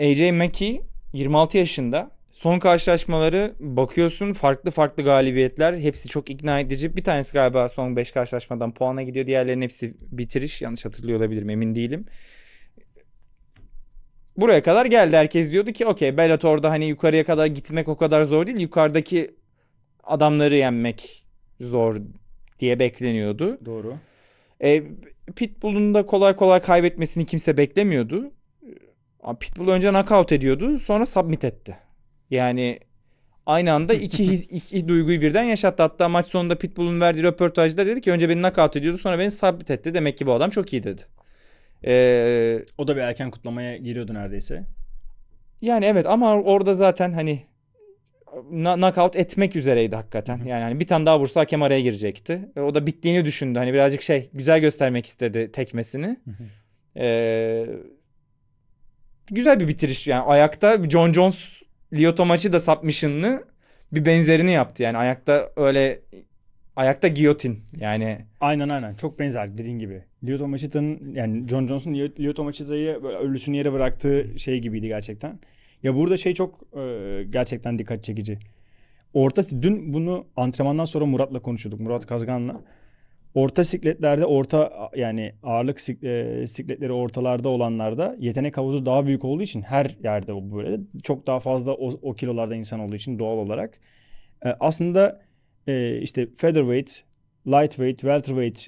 AJ McKee 26 yaşında Son karşılaşmaları bakıyorsun farklı farklı galibiyetler. Hepsi çok ikna edici. Bir tanesi galiba son 5 karşılaşmadan puana gidiyor. Diğerlerinin hepsi bitiriş. Yanlış hatırlıyor olabilirim emin değilim. Buraya kadar geldi. Herkes diyordu ki okey Bellator'da hani yukarıya kadar gitmek o kadar zor değil. Yukarıdaki adamları yenmek zor diye bekleniyordu. Doğru. E, Pitbull'un da kolay kolay kaybetmesini kimse beklemiyordu. Pitbull önce knockout ediyordu sonra submit etti. Yani aynı anda iki, his, iki duyguyu birden yaşattı. Hatta maç sonunda Pitbull'un verdiği röportajda dedi ki önce beni nakat ediyordu sonra beni sabit etti. Demek ki bu adam çok iyi dedi. Ee, o da bir erken kutlamaya giriyordu neredeyse. Yani evet ama orada zaten hani knockout etmek üzereydi hakikaten. Yani hani bir tane daha vursa hakem araya girecekti. E, o da bittiğini düşündü. Hani birazcık şey güzel göstermek istedi tekmesini. ee, güzel bir bitiriş yani ayakta John Jones Lyoto maçı da submission'lı bir benzerini yaptı. Yani ayakta öyle ayakta giyotin yani. Aynen aynen çok benzer dediğin gibi. Lyoto Machita'nın yani John Johnson Lyoto Machita'yı böyle ölüsünü yere bıraktığı şey gibiydi gerçekten. Ya burada şey çok e, gerçekten dikkat çekici. Orta dün bunu antrenmandan sonra Murat'la konuşuyorduk. Murat Kazgan'la. Orta sikletlerde orta yani ağırlık e, sikletleri ortalarda olanlarda yetenek havuzu daha büyük olduğu için her yerde bu böyle. Çok daha fazla o, o kilolarda insan olduğu için doğal olarak. E, aslında e, işte featherweight, lightweight, welterweight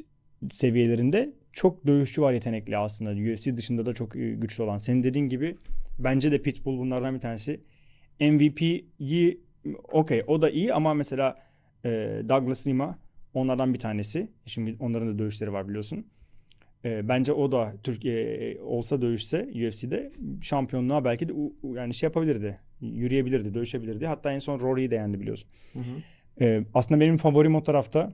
seviyelerinde çok dövüşçü var yetenekli aslında. UFC dışında da çok e, güçlü olan. Senin dediğin gibi bence de Pitbull bunlardan bir tanesi. MVP'yi okey o da iyi ama mesela e, Douglas Lima Onlardan bir tanesi. E, şimdi onların da dövüşleri var biliyorsun. E, bence o da Türkiye e, olsa dövüşse UFC'de şampiyonluğa belki de yani şey yapabilirdi. Yürüyebilirdi, dövüşebilirdi. Hatta en son Rory'i de yendi biliyorsun. Hı hı. E, aslında benim favorim o tarafta.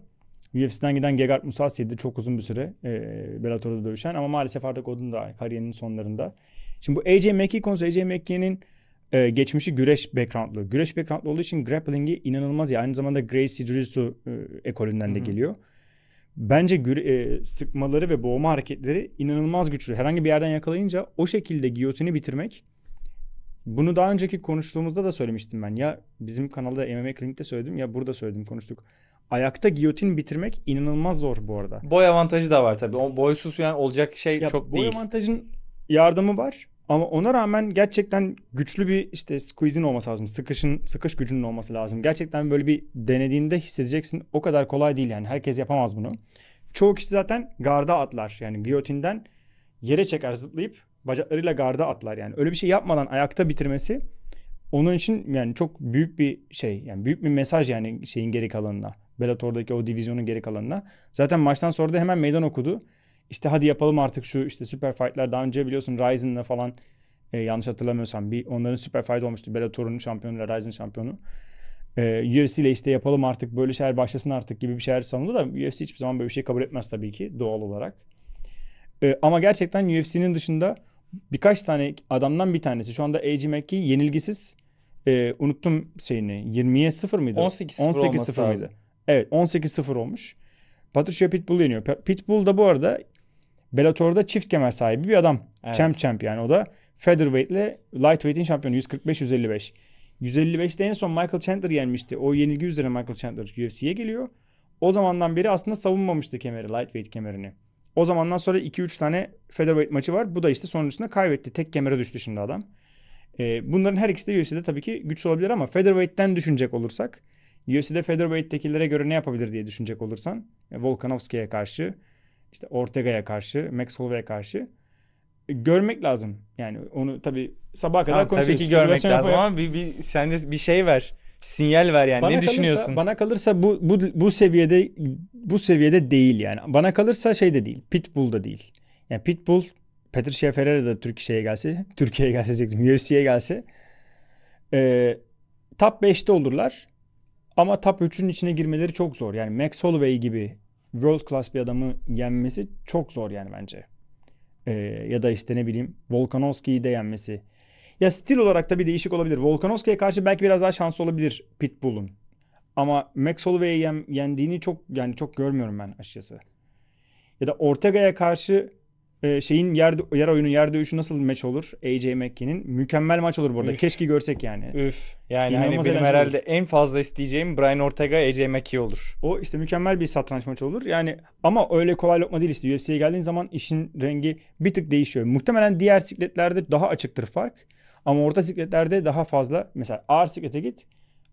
UFC'den giden Gegard Musasi'ydi çok uzun bir süre e, Bellator'da dövüşen ama maalesef artık onun da kariyerinin sonlarında. Şimdi bu AJ McKee konusu AJ McKee'nin e, geçmişi güreş backgroundlu. Güreş backgroundlu olduğu için grappling'i inanılmaz ya. Aynı zamanda Gracie Jiu-Jitsu e, ekolünden Hı-hı. de geliyor. Bence güre- e, sıkmaları ve boğma hareketleri inanılmaz güçlü. Herhangi bir yerden yakalayınca o şekilde giyotini bitirmek bunu daha önceki konuştuğumuzda da söylemiştim ben. Ya bizim kanalda MMA Clinic'te söyledim ya burada söyledim konuştuk. Ayakta giyotin bitirmek inanılmaz zor bu arada. Boy avantajı da var tabii. O boysuz yani olacak şey ya çok boy değil. Boy avantajın yardımı var. Ama ona rağmen gerçekten güçlü bir işte squeeze'in olması lazım. Sıkışın, sıkış gücünün olması lazım. Gerçekten böyle bir denediğinde hissedeceksin. O kadar kolay değil yani. Herkes yapamaz bunu. Çoğu kişi zaten garda atlar. Yani giyotinden yere çeker zıplayıp bacaklarıyla garda atlar yani. Öyle bir şey yapmadan ayakta bitirmesi onun için yani çok büyük bir şey. Yani büyük bir mesaj yani şeyin geri kalanına. Bellator'daki o divizyonun geri kalanına. Zaten maçtan sonra da hemen meydan okudu. İşte hadi yapalım artık şu işte süper fightler daha önce biliyorsun Ryzen'la falan e, yanlış hatırlamıyorsam bir onların süper fight olmuştu. Bellator'un şampiyonu ile Ryzen şampiyonu. E, UFC ile işte yapalım artık böyle şeyler başlasın artık gibi bir şeyler sanıldı da UFC hiçbir zaman böyle bir şey kabul etmez tabii ki doğal olarak. E, ama gerçekten UFC'nin dışında birkaç tane adamdan bir tanesi. Şu anda AJ McKee yenilgisiz. E, unuttum şeyini. 20'ye 0 mıydı? 18-0 18 mıydı? Evet 18-0 olmuş. Patricia Pitbull yeniyor. Pitbull da bu arada Bellator'da çift kemer sahibi bir adam. Evet. Champ champ yani o da featherweight ile lightweight'in şampiyonu 145-155. 155'te en son Michael Chandler yenmişti. O yenilgi üzerine Michael Chandler UFC'ye geliyor. O zamandan beri aslında savunmamıştı kemeri, lightweight kemerini. O zamandan sonra 2-3 tane featherweight maçı var. Bu da işte sonuncusunda kaybetti. Tek kemere düştü şimdi adam. E, bunların her ikisi de UFC'de tabii ki güç olabilir ama featherweight'ten düşünecek olursak UFC'de featherweight'tekilere göre ne yapabilir diye düşünecek olursan e, Volkanovski'ye karşı işte Ortega'ya karşı, Max Holloway'e karşı e, görmek lazım. Yani onu tabii sabah kadar tamam, konuşuyoruz. Tabii ki görmek lazım yapar. ama bir, bir sen de bir şey ver. Sinyal ver yani. Bana ne kalırsa, düşünüyorsun? Bana kalırsa bu, bu bu seviyede bu seviyede değil yani. Bana kalırsa şey de değil. Pitbull da değil. Yani Pitbull Petr Schiaferer de Türk Türkiye'ye gelse, Türkiye'ye gelse diyecektim. UFC'ye gelse e, top 5'te olurlar. Ama top 3'ün içine girmeleri çok zor. Yani Max Holloway gibi world class bir adamı yenmesi çok zor yani bence. Ee, ya da işte ne bileyim Volkanovski'yi de yenmesi. Ya stil olarak da bir değişik olabilir. Volkanovski'ye karşı belki biraz daha şanslı olabilir Pitbull'un. Ama Max Holloway'e yen, yendiğini çok yani çok görmüyorum ben açıkçası. Ya da Ortega'ya karşı ee, şeyin yer yer oyunun yer dövüşü nasıl maç olur? AJ McKee'nin mükemmel maç olur burada. Üf. Keşke görsek yani. Üf. Yani hani İnanılmaz hani benim herhalde olur. en fazla isteyeceğim Brian Ortega AJ McKee olur. O işte mükemmel bir satranç maçı olur. Yani ama öyle kolay lokma değil işte. UFC'ye geldiğin zaman işin rengi bir tık değişiyor. Muhtemelen diğer sikletlerde daha açıktır fark. Ama orta sikletlerde daha fazla mesela ağır siklete git.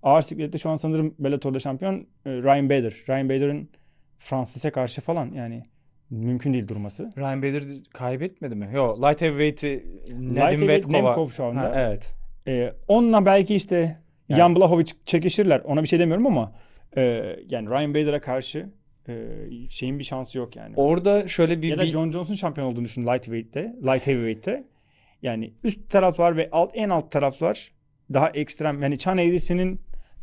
Ağır siklette şu an sanırım Bellator'da şampiyon e, Ryan Bader. Ryan Bader'ın Fransız'a karşı falan yani mümkün değil durması. Ryan Bader kaybetmedi mi? Yo, light heavyweight'i Nedim Vetkova. Nemkov şu anda. Ha, evet. Ee, onunla belki işte yani. Jan Blahovic çekişirler. Ona bir şey demiyorum ama e, yani Ryan Bader'a karşı e, şeyin bir şansı yok yani. Orada şöyle bir... Ya da bir... John Johnson şampiyon olduğunu düşün lightweight'te, light heavyweight'te. Yani üst taraflar ve alt en alt taraflar daha ekstrem. Yani Chan eğrisinin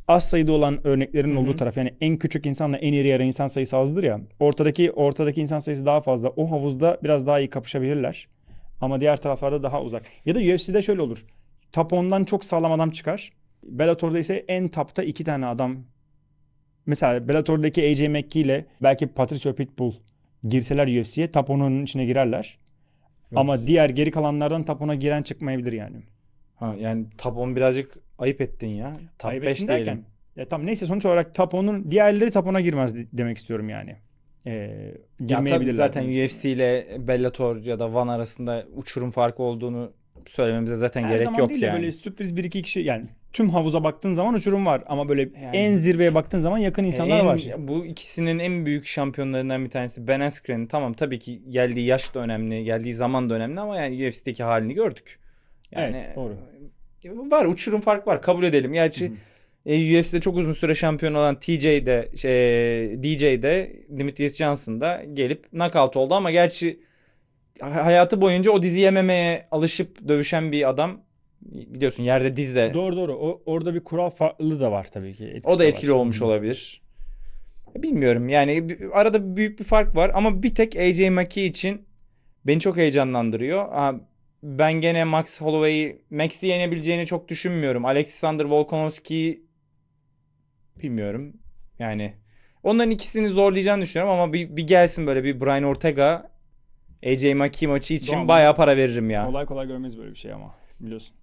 az sayıda olan örneklerin olduğu taraf. Yani en küçük insanla en iri yarı insan sayısı azdır ya. Ortadaki ortadaki insan sayısı daha fazla. O havuzda biraz daha iyi kapışabilirler. Ama diğer taraflarda daha uzak. Ya da UFC'de şöyle olur. Top 10'dan çok sağlam adam çıkar. Bellator'da ise en tapta iki tane adam. Mesela Bellator'daki AJ McKee ile belki Patricio Pitbull girseler UFC'ye top 10'un içine girerler. Evet. Ama diğer geri kalanlardan top 10'a giren çıkmayabilir yani. Ha, yani top 10 birazcık ayıp ettin ya. Top ayıp 5 Derken, ya tam neyse sonuç olarak top 10'un diğerleri top 10'a girmez demek istiyorum yani. Ee, girmeyebilirler. zaten UFC ile Bellator ya da Van arasında uçurum farkı olduğunu söylememize zaten Her gerek zaman yok değil yani. De böyle sürpriz bir iki kişi yani tüm havuza baktığın zaman uçurum var ama böyle yani, en zirveye baktığın zaman yakın insanlar en, var. Bu ikisinin en büyük şampiyonlarından bir tanesi Ben Askren. Tamam tabii ki geldiği yaş da önemli, geldiği zaman da önemli ama yani UFC'deki halini gördük. Yani, evet doğru. E, var uçurum fark var kabul edelim. Gerçi e, UFC'de çok uzun süre şampiyon olan TJ'de, de şey, e, DJ de Johnson da gelip knockout oldu ama gerçi hayatı boyunca o dizi yememeye alışıp dövüşen bir adam biliyorsun yerde dizle. Doğru doğru. O, orada bir kural farklılığı da var tabii ki. o da etkili var. olmuş olabilir. E, bilmiyorum yani arada büyük bir fark var ama bir tek AJ McKee için beni çok heyecanlandırıyor. Aha, ben gene Max Holloway'i Max'i yenebileceğini çok düşünmüyorum. Alexander Volkanovski bilmiyorum. Yani onların ikisini zorlayacağını düşünüyorum ama bir, bir gelsin böyle bir Brian Ortega AJ Maki maçı için Doğru, bayağı para veririm ya. Kolay kolay görmeyiz böyle bir şey ama biliyorsun.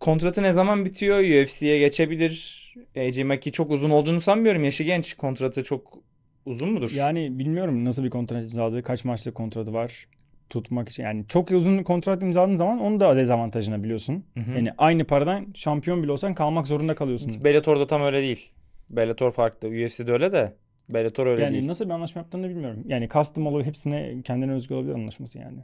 Kontratı ne zaman bitiyor? UFC'ye geçebilir. AJ Maki çok uzun olduğunu sanmıyorum. Yaşı genç. Kontratı çok uzun mudur? Yani bilmiyorum nasıl bir kontrat imzaladı. Kaç maçlık kontratı var tutmak için. Yani çok uzun kontrat imzaladığın zaman onu da dezavantajına biliyorsun. Hı hı. Yani aynı paradan şampiyon bile olsan kalmak zorunda kalıyorsun. Bellator'da tam öyle değil. Bellator farklı. UFC'de öyle de Bellator öyle yani değil. Yani nasıl bir anlaşma yaptığını bilmiyorum. Yani custom oluyor hepsine kendine özgü olabilir anlaşması yani.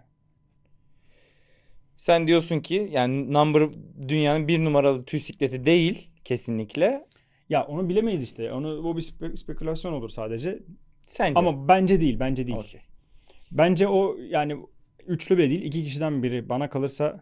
Sen diyorsun ki yani number dünyanın bir numaralı tüy sikleti değil kesinlikle. Ya onu bilemeyiz işte. Onu bu bir spe- spekülasyon olur sadece. Sence? Ama bence değil, bence değil. Okay. Bence o yani üçlü bile değil iki kişiden biri bana kalırsa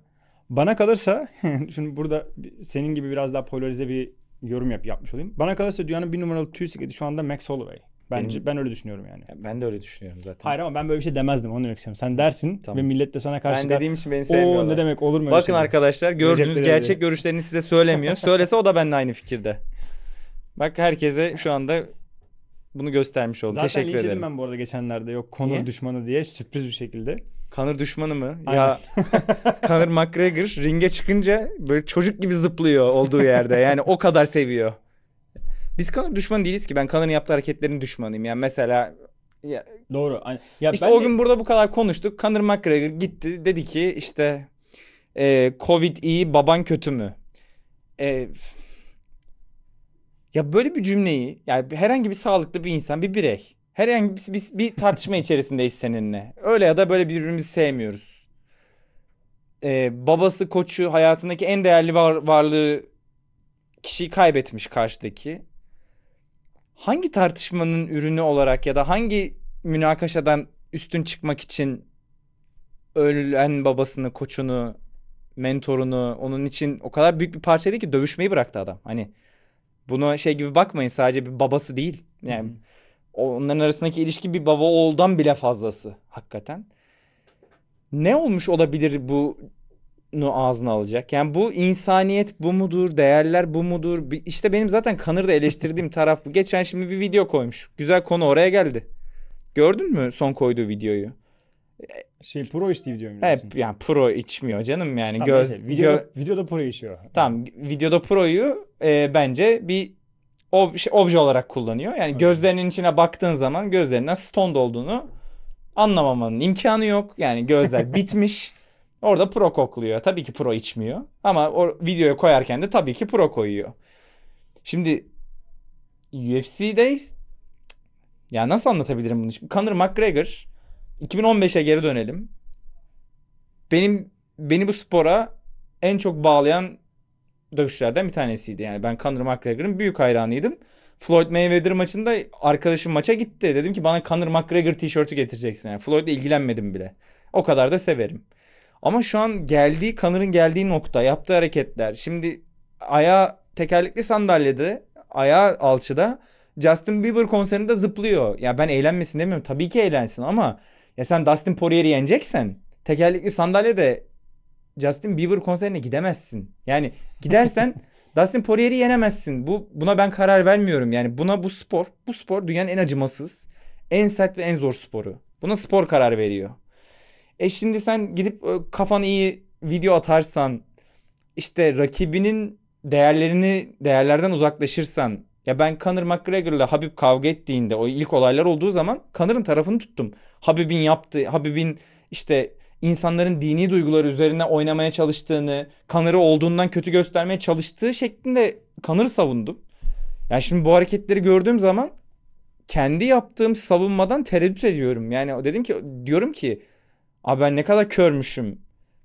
bana kalırsa şimdi burada senin gibi biraz daha polarize bir yorum yap, yapmış olayım. Bana kalırsa dünyanın bir numaralı tüy şu anda Max Holloway. Bence Benim, ben öyle düşünüyorum yani. Ben de öyle düşünüyorum zaten. Hayır ama ben böyle bir şey demezdim onu demek istiyorum. Sen dersin tamam. ve millet de sana karşı... Ben dediğim için beni sevmiyorlar. O ne demek olur mu? Bakın şey? arkadaşlar gördüğünüz Recep'leri gerçek öyle. görüşlerini size söylemiyor. Söylese o da benimle aynı fikirde. Bak herkese şu anda bunu göstermiş oldum. Zaten Teşekkür ederim. Zaten ben bu arada geçenlerde yok konu düşmanı diye sürpriz bir şekilde. Kanır düşmanı mı? Aynen. Ya Kanır McGregor ringe çıkınca böyle çocuk gibi zıplıyor olduğu yerde. Yani o kadar seviyor. Biz Kanır düşmanı değiliz ki. Ben Kanır'ın yaptığı hareketlerin düşmanıyım. Yani mesela ya, Doğru. Ya işte ben o de... gün burada bu kadar konuştuk. Conor McGregor gitti dedi ki işte e, Covid iyi baban kötü mü? E, ya böyle bir cümleyi yani herhangi bir sağlıklı bir insan bir birey Herhangi bir, bir, bir tartışma içerisindeyiz seninle. Öyle ya da böyle birbirimizi sevmiyoruz. Ee, babası, koçu, hayatındaki en değerli var, varlığı kişiyi kaybetmiş karşıdaki. Hangi tartışmanın ürünü olarak ya da hangi münakaşadan üstün çıkmak için ölen babasını, koçunu, mentorunu onun için o kadar büyük bir parçaydı ki dövüşmeyi bıraktı adam. Hani buna şey gibi bakmayın sadece bir babası değil. Yani hmm Onların arasındaki ilişki bir baba oğuldan bile fazlası hakikaten. Ne olmuş olabilir bu bunu ağzına alacak. Yani bu insaniyet bu mudur? Değerler bu mudur? İşte benim zaten Kanır'da eleştirdiğim taraf bu. Geçen şimdi bir video koymuş. Güzel konu oraya geldi. Gördün mü son koyduğu videoyu? Şey pro içti video mu? Evet yani pro içmiyor canım yani. Tamam, Göz, neyse, video, gö- videoda pro içiyor. Tamam videoda proyu e, bence bir ob obje olarak kullanıyor. Yani evet. gözlerinin içine baktığın zaman gözlerinden stoned olduğunu anlamamanın imkanı yok. Yani gözler bitmiş. Orada pro kokluyor. Tabii ki pro içmiyor. Ama o videoya koyarken de tabii ki pro koyuyor. Şimdi UFC'deyiz. Ya nasıl anlatabilirim bunu? Şimdi Conor McGregor 2015'e geri dönelim. Benim beni bu spora en çok bağlayan dövüşlerden bir tanesiydi. Yani ben Conor McGregor'ın büyük hayranıydım. Floyd Mayweather maçında arkadaşım maça gitti. Dedim ki bana Conor McGregor tişörtü getireceksin. Yani Floyd'la ilgilenmedim bile. O kadar da severim. Ama şu an geldiği Connor'ın geldiği nokta yaptığı hareketler. Şimdi ayağı tekerlekli sandalyede ayağı alçıda Justin Bieber konserinde zıplıyor. Ya ben eğlenmesin demiyorum. Tabii ki eğlensin ama ya sen Dustin Poirier'i yeneceksen tekerlekli sandalyede Justin Bieber konserine gidemezsin. Yani gidersen Dustin Poirier'i yenemezsin. Bu buna ben karar vermiyorum. Yani buna bu spor, bu spor dünyanın en acımasız, en sert ve en zor sporu. Buna spor karar veriyor. E şimdi sen gidip e, kafan iyi video atarsan işte rakibinin değerlerini değerlerden uzaklaşırsan ya ben Conor McGregor'la Habib kavga ettiğinde o ilk olaylar olduğu zaman Conor'ın tarafını tuttum. Habib'in yaptığı, Habib'in işte insanların dini duyguları üzerine oynamaya çalıştığını, kanırı olduğundan kötü göstermeye çalıştığı şeklinde kanır savundum. Yani şimdi bu hareketleri gördüğüm zaman kendi yaptığım savunmadan tereddüt ediyorum. Yani dedim ki diyorum ki abi ben ne kadar körmüşüm.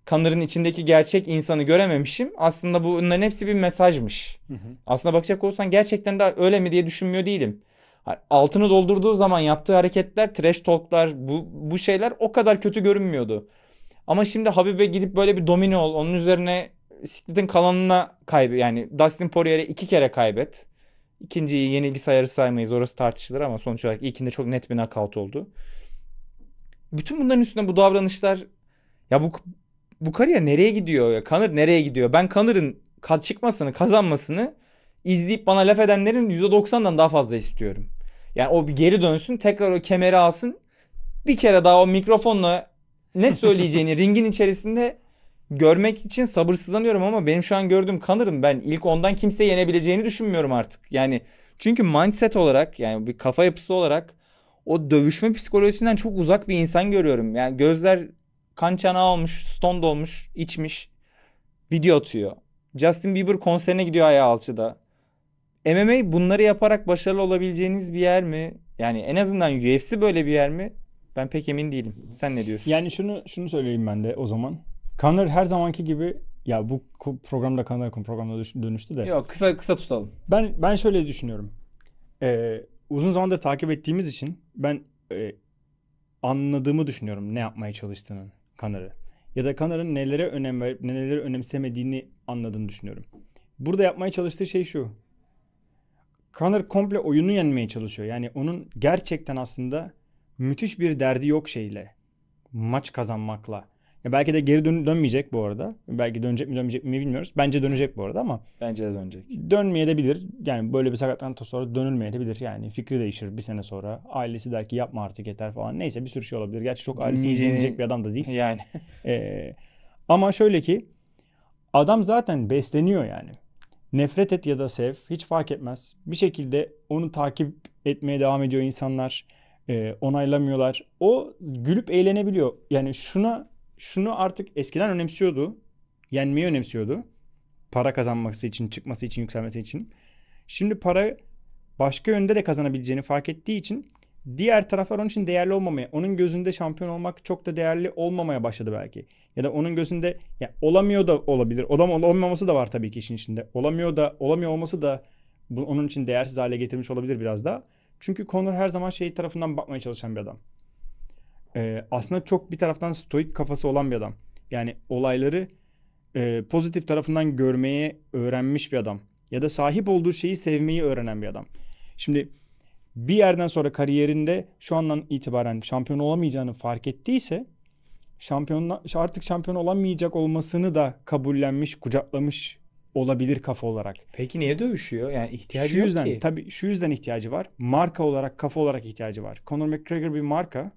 Kanırın içindeki gerçek insanı görememişim. Aslında bu bunların hepsi bir mesajmış. Hı hı. Aslında bakacak olsan gerçekten de öyle mi diye düşünmüyor değilim. Altını doldurduğu zaman yaptığı hareketler, trash talklar, bu, bu şeyler o kadar kötü görünmüyordu. Ama şimdi Habib'e gidip böyle bir domino ol. Onun üzerine sikletin kalanına kaybı yani Dustin Poirier'e iki kere kaybet. İkinciyi yenilgi sayarı saymayız. Orası tartışılır ama sonuç olarak ilkinde çok net bir knockout oldu. Bütün bunların üstüne bu davranışlar ya bu bu kariyer nereye gidiyor ya? Kanır nereye gidiyor? Ben Kanır'ın kat çıkmasını, kazanmasını izleyip bana laf edenlerin %90'dan daha fazla istiyorum. Yani o bir geri dönsün, tekrar o kemeri alsın. Bir kere daha o mikrofonla ne söyleyeceğini ringin içerisinde görmek için sabırsızlanıyorum ama benim şu an gördüğüm kanırım ben ilk ondan kimse yenebileceğini düşünmüyorum artık. Yani çünkü mindset olarak yani bir kafa yapısı olarak o dövüşme psikolojisinden çok uzak bir insan görüyorum. Yani gözler kan çanağı olmuş, stone dolmuş içmiş. Video atıyor. Justin Bieber konserine gidiyor ayağı alçıda. MMA bunları yaparak başarılı olabileceğiniz bir yer mi? Yani en azından UFC böyle bir yer mi? Ben pek emin değilim. Sen ne diyorsun? Yani şunu şunu söyleyeyim ben de o zaman. Connor her zamanki gibi ya bu programda Connor programda dönüştü de. Yok kısa kısa tutalım. Ben ben şöyle düşünüyorum. Ee, uzun zamandır takip ettiğimiz için ben e, anladığımı düşünüyorum ne yapmaya çalıştığını Connor'ı. Ya da Connor'ın nelere önem verip neleri önemsemediğini anladığını düşünüyorum. Burada yapmaya çalıştığı şey şu. Connor komple oyunu yenmeye çalışıyor. Yani onun gerçekten aslında müthiş bir derdi yok şeyle. Maç kazanmakla. Ya belki de geri dön dönmeyecek bu arada. Belki dönecek mi dönmeyecek mi bilmiyoruz. Bence dönecek bu arada ama. Bence de dönecek. Dönmeyebilir. Yani böyle bir sakatlıktan sonra dönülmeyebilir. Yani fikri değişir bir sene sonra. Ailesi der ki yapma artık yeter falan. Neyse bir sürü şey olabilir. Gerçi çok ailesi izleyecek bir adam da değil. Yani. ee, ama şöyle ki adam zaten besleniyor yani. Nefret et ya da sev hiç fark etmez. Bir şekilde onu takip etmeye devam ediyor insanlar e, onaylamıyorlar. O gülüp eğlenebiliyor. Yani şuna şunu artık eskiden önemsiyordu. Yenmeyi önemsiyordu. Para kazanması için, çıkması için, yükselmesi için. Şimdi para başka yönde de kazanabileceğini fark ettiği için diğer taraflar onun için değerli olmamaya, onun gözünde şampiyon olmak çok da değerli olmamaya başladı belki. Ya da onun gözünde ya olamıyor da olabilir. Olam olamaması da var tabii ki işin içinde. Olamıyor da olamıyor olması da bu, onun için değersiz hale getirmiş olabilir biraz da. Çünkü Connor her zaman şey tarafından bakmaya çalışan bir adam. Ee, aslında çok bir taraftan stoik kafası olan bir adam. Yani olayları e, pozitif tarafından görmeye öğrenmiş bir adam. Ya da sahip olduğu şeyi sevmeyi öğrenen bir adam. Şimdi bir yerden sonra kariyerinde şu andan itibaren şampiyon olamayacağını fark ettiyse şampiyon artık şampiyon olamayacak olmasını da kabullenmiş, kucaklamış olabilir kafa olarak. Peki niye dövüşüyor? Yani ihtiyacı şu yüzden, yok ki. Tabii şu yüzden ihtiyacı var. Marka olarak, kafa olarak ihtiyacı var. Conor McGregor bir marka.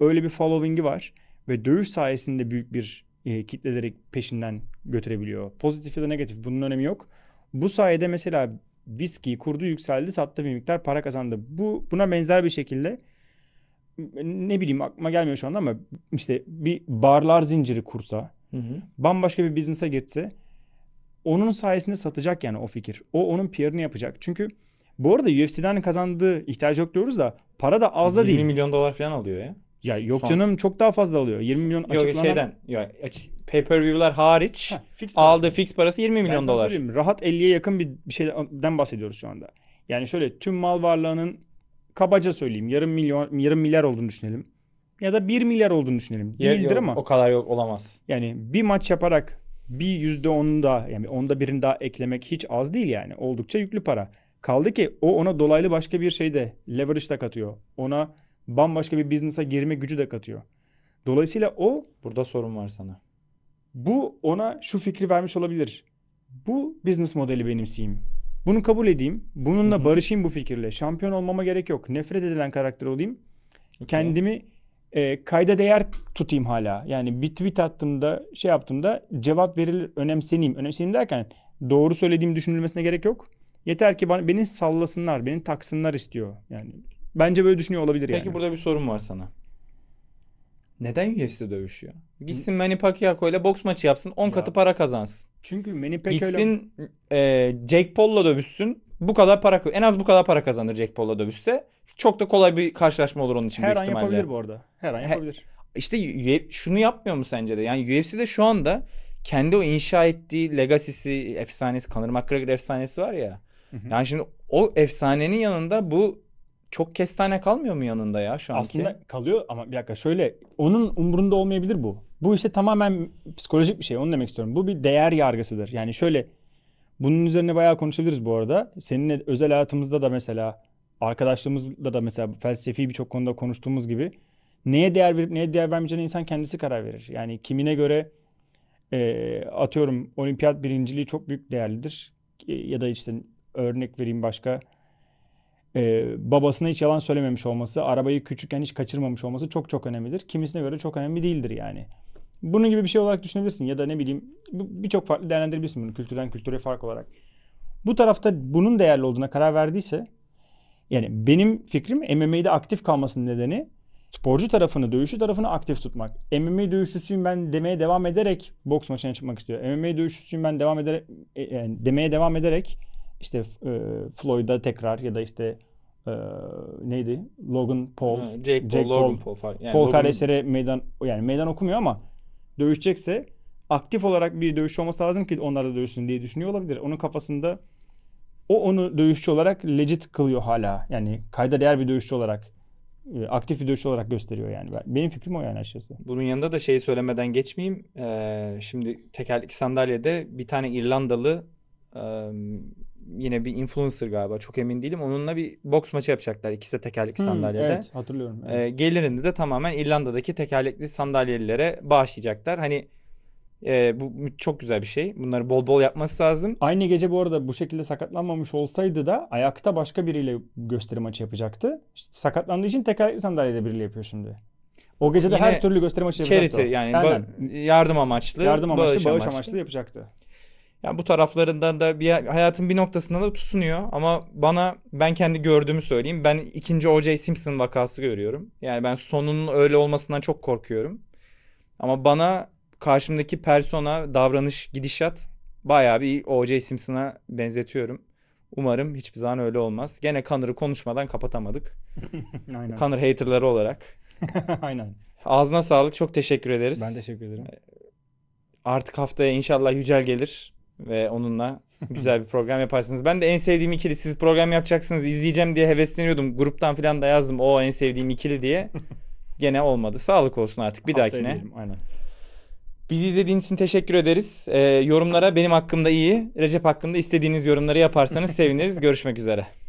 Öyle bir following'i var. Ve dövüş sayesinde büyük bir e, kitleleri peşinden götürebiliyor. Pozitif ya da negatif bunun önemi yok. Bu sayede mesela viski kurdu yükseldi sattı bir miktar para kazandı. Bu buna benzer bir şekilde ne bileyim aklıma gelmiyor şu anda ama işte bir barlar zinciri kursa hı hı. bambaşka bir biznese girse onun sayesinde satacak yani o fikir. O onun PR'ını yapacak. Çünkü bu arada UFC'den kazandığı ihtiyacı yok diyoruz da para da az da değil. 20 milyon dolar falan alıyor ya. Ya yok Son. canım çok daha fazla alıyor. 20 milyon yok, açıklanan... Yok şeyden. Yok, pay per view'lar hariç ha, fix aldığı parası. fix parası 20 milyon ben dolar. rahat 50'ye yakın bir, bir şeyden bahsediyoruz şu anda. Yani şöyle tüm mal varlığının kabaca söyleyeyim yarım milyon yarım milyar olduğunu düşünelim. Ya da 1 milyar olduğunu düşünelim. Değildir ya, yok, ama. O kadar yok olamaz. Yani bir maç yaparak bir yüzde onu da yani onda birini daha eklemek hiç az değil yani. Oldukça yüklü para. Kaldı ki o ona dolaylı başka bir şey de leverage de katıyor. Ona bambaşka bir biznesa girme gücü de katıyor. Dolayısıyla o burada sorun var sana. Bu ona şu fikri vermiş olabilir. Bu business modeli benimseyeyim. Bunu kabul edeyim. Bununla Hı-hı. barışayım bu fikirle. Şampiyon olmama gerek yok. Nefret edilen karakter olayım. Okay. Kendimi e, kayda değer tutayım hala. Yani bir tweet attığımda şey yaptığımda cevap verilir önemseneyim. Önemseneyim derken doğru söylediğim düşünülmesine gerek yok. Yeter ki bana, beni sallasınlar, beni taksınlar istiyor. Yani bence böyle düşünüyor olabilir Peki yani. Peki burada bir sorun var sana. Neden UFC dövüşüyor? Gitsin Manny Pacquiao ile boks maçı yapsın 10 ya. katı para kazansın. Çünkü Manny Pacquiao Gitsin e, Jake Paul'la dövüşsün bu kadar para en az bu kadar para kazanır Jake Paul'la dövüşse. Çok da kolay bir karşılaşma olur onun için Her büyük an yapabilir bu arada. Her an yapabilir. İşte şunu yapmıyor mu sence de? Yani UFC'de şu anda kendi o inşa ettiği legacy'si, efsanesi, Conor McGregor efsanesi var ya. Hı hı. Yani şimdi o efsanenin yanında bu çok kestane kalmıyor mu yanında ya şu anki? Aslında kalıyor ama bir dakika şöyle onun umurunda olmayabilir bu. Bu işte tamamen psikolojik bir şey onu demek istiyorum. Bu bir değer yargısıdır. Yani şöyle bunun üzerine bayağı konuşabiliriz bu arada. Seninle özel hayatımızda da mesela arkadaşlarımızla da mesela felsefi birçok konuda konuştuğumuz gibi neye değer verip neye değer vermeyeceğine insan kendisi karar verir. Yani kimine göre e, atıyorum olimpiyat birinciliği çok büyük değerlidir. E, ya da işte örnek vereyim başka e, babasına hiç yalan söylememiş olması, arabayı küçükken hiç kaçırmamış olması çok çok önemlidir. Kimisine göre çok önemli değildir yani. Bunun gibi bir şey olarak düşünebilirsin ya da ne bileyim birçok farklı değerlendirebilirsin bunu kültürden kültüre fark olarak. Bu tarafta bunun değerli olduğuna karar verdiyse yani benim fikrim MMA'de aktif kalmasının nedeni sporcu tarafını, dövüşü tarafını aktif tutmak. MMA dövüşçüsüyüm ben demeye devam ederek boks maçına çıkmak istiyor. MMA dövüşçüsüyüm ben devam ederek e, yani demeye devam ederek işte e, Floyd'a tekrar ya da işte e, neydi? Logan Paul, ha, Jake, Jake Paul, Logan Paul, Paul, yani Paul Logan... kardeşlere meydan yani meydan okumuyor ama dövüşecekse aktif olarak bir dövüş olması lazım ki onlar da dövüşsün diye düşünüyor olabilir. Onun kafasında o onu dövüşçü olarak legit kılıyor hala. Yani kayda değer bir dövüşçü olarak e, aktif bir dövüşçü olarak gösteriyor yani. Benim fikrim o yani açıkçası. Bunun yanında da şeyi söylemeden geçmeyeyim. Ee, şimdi tekerlekli sandalyede bir tane İrlandalı e, yine bir influencer galiba çok emin değilim. Onunla bir boks maçı yapacaklar ikisi de tekerlekli hmm, sandalyede. Evet hatırlıyorum. Evet. Ee, gelirini de tamamen İrlanda'daki tekerlekli sandalyelilere bağışlayacaklar. Hani e, bu çok güzel bir şey. Bunları bol bol yapması lazım. Aynı gece bu arada bu şekilde sakatlanmamış olsaydı da ayakta başka biriyle gösteri maçı yapacaktı. İşte sakatlandığı için tekerlekli sandalyede biriyle yapıyor şimdi. O gece de her türlü gösteri maçı yapacaktı. Charity o. yani ba- yardım amaçlı. Yardım amaçlı, bağış, bağış amaçlı. amaçlı yapacaktı. Yani bu taraflarından da bir hayatın bir noktasında da tutunuyor ama bana ben kendi gördüğümü söyleyeyim. Ben ikinci O.J. Simpson vakası görüyorum. Yani ben sonunun öyle olmasından çok korkuyorum. Ama bana karşımdaki persona, davranış, gidişat bayağı bir O.J. Simpson'a benzetiyorum. Umarım hiçbir zaman öyle olmaz. Gene Connor'ı konuşmadan kapatamadık. Aynen. Connor haterları olarak. Aynen. Ağzına sağlık. Çok teşekkür ederiz. Ben teşekkür ederim. Ee, artık haftaya inşallah Yücel gelir ve onunla güzel bir program yaparsınız. Ben de en sevdiğim ikili siz program yapacaksınız izleyeceğim diye hevesleniyordum. Gruptan falan da yazdım o en sevdiğim ikili diye. Gene olmadı. Sağlık olsun artık bir haftaya dahakine. Diyelim, aynen. Bizi izlediğiniz için teşekkür ederiz. Ee, yorumlara benim hakkımda iyi, Recep hakkımda istediğiniz yorumları yaparsanız seviniriz. Görüşmek üzere.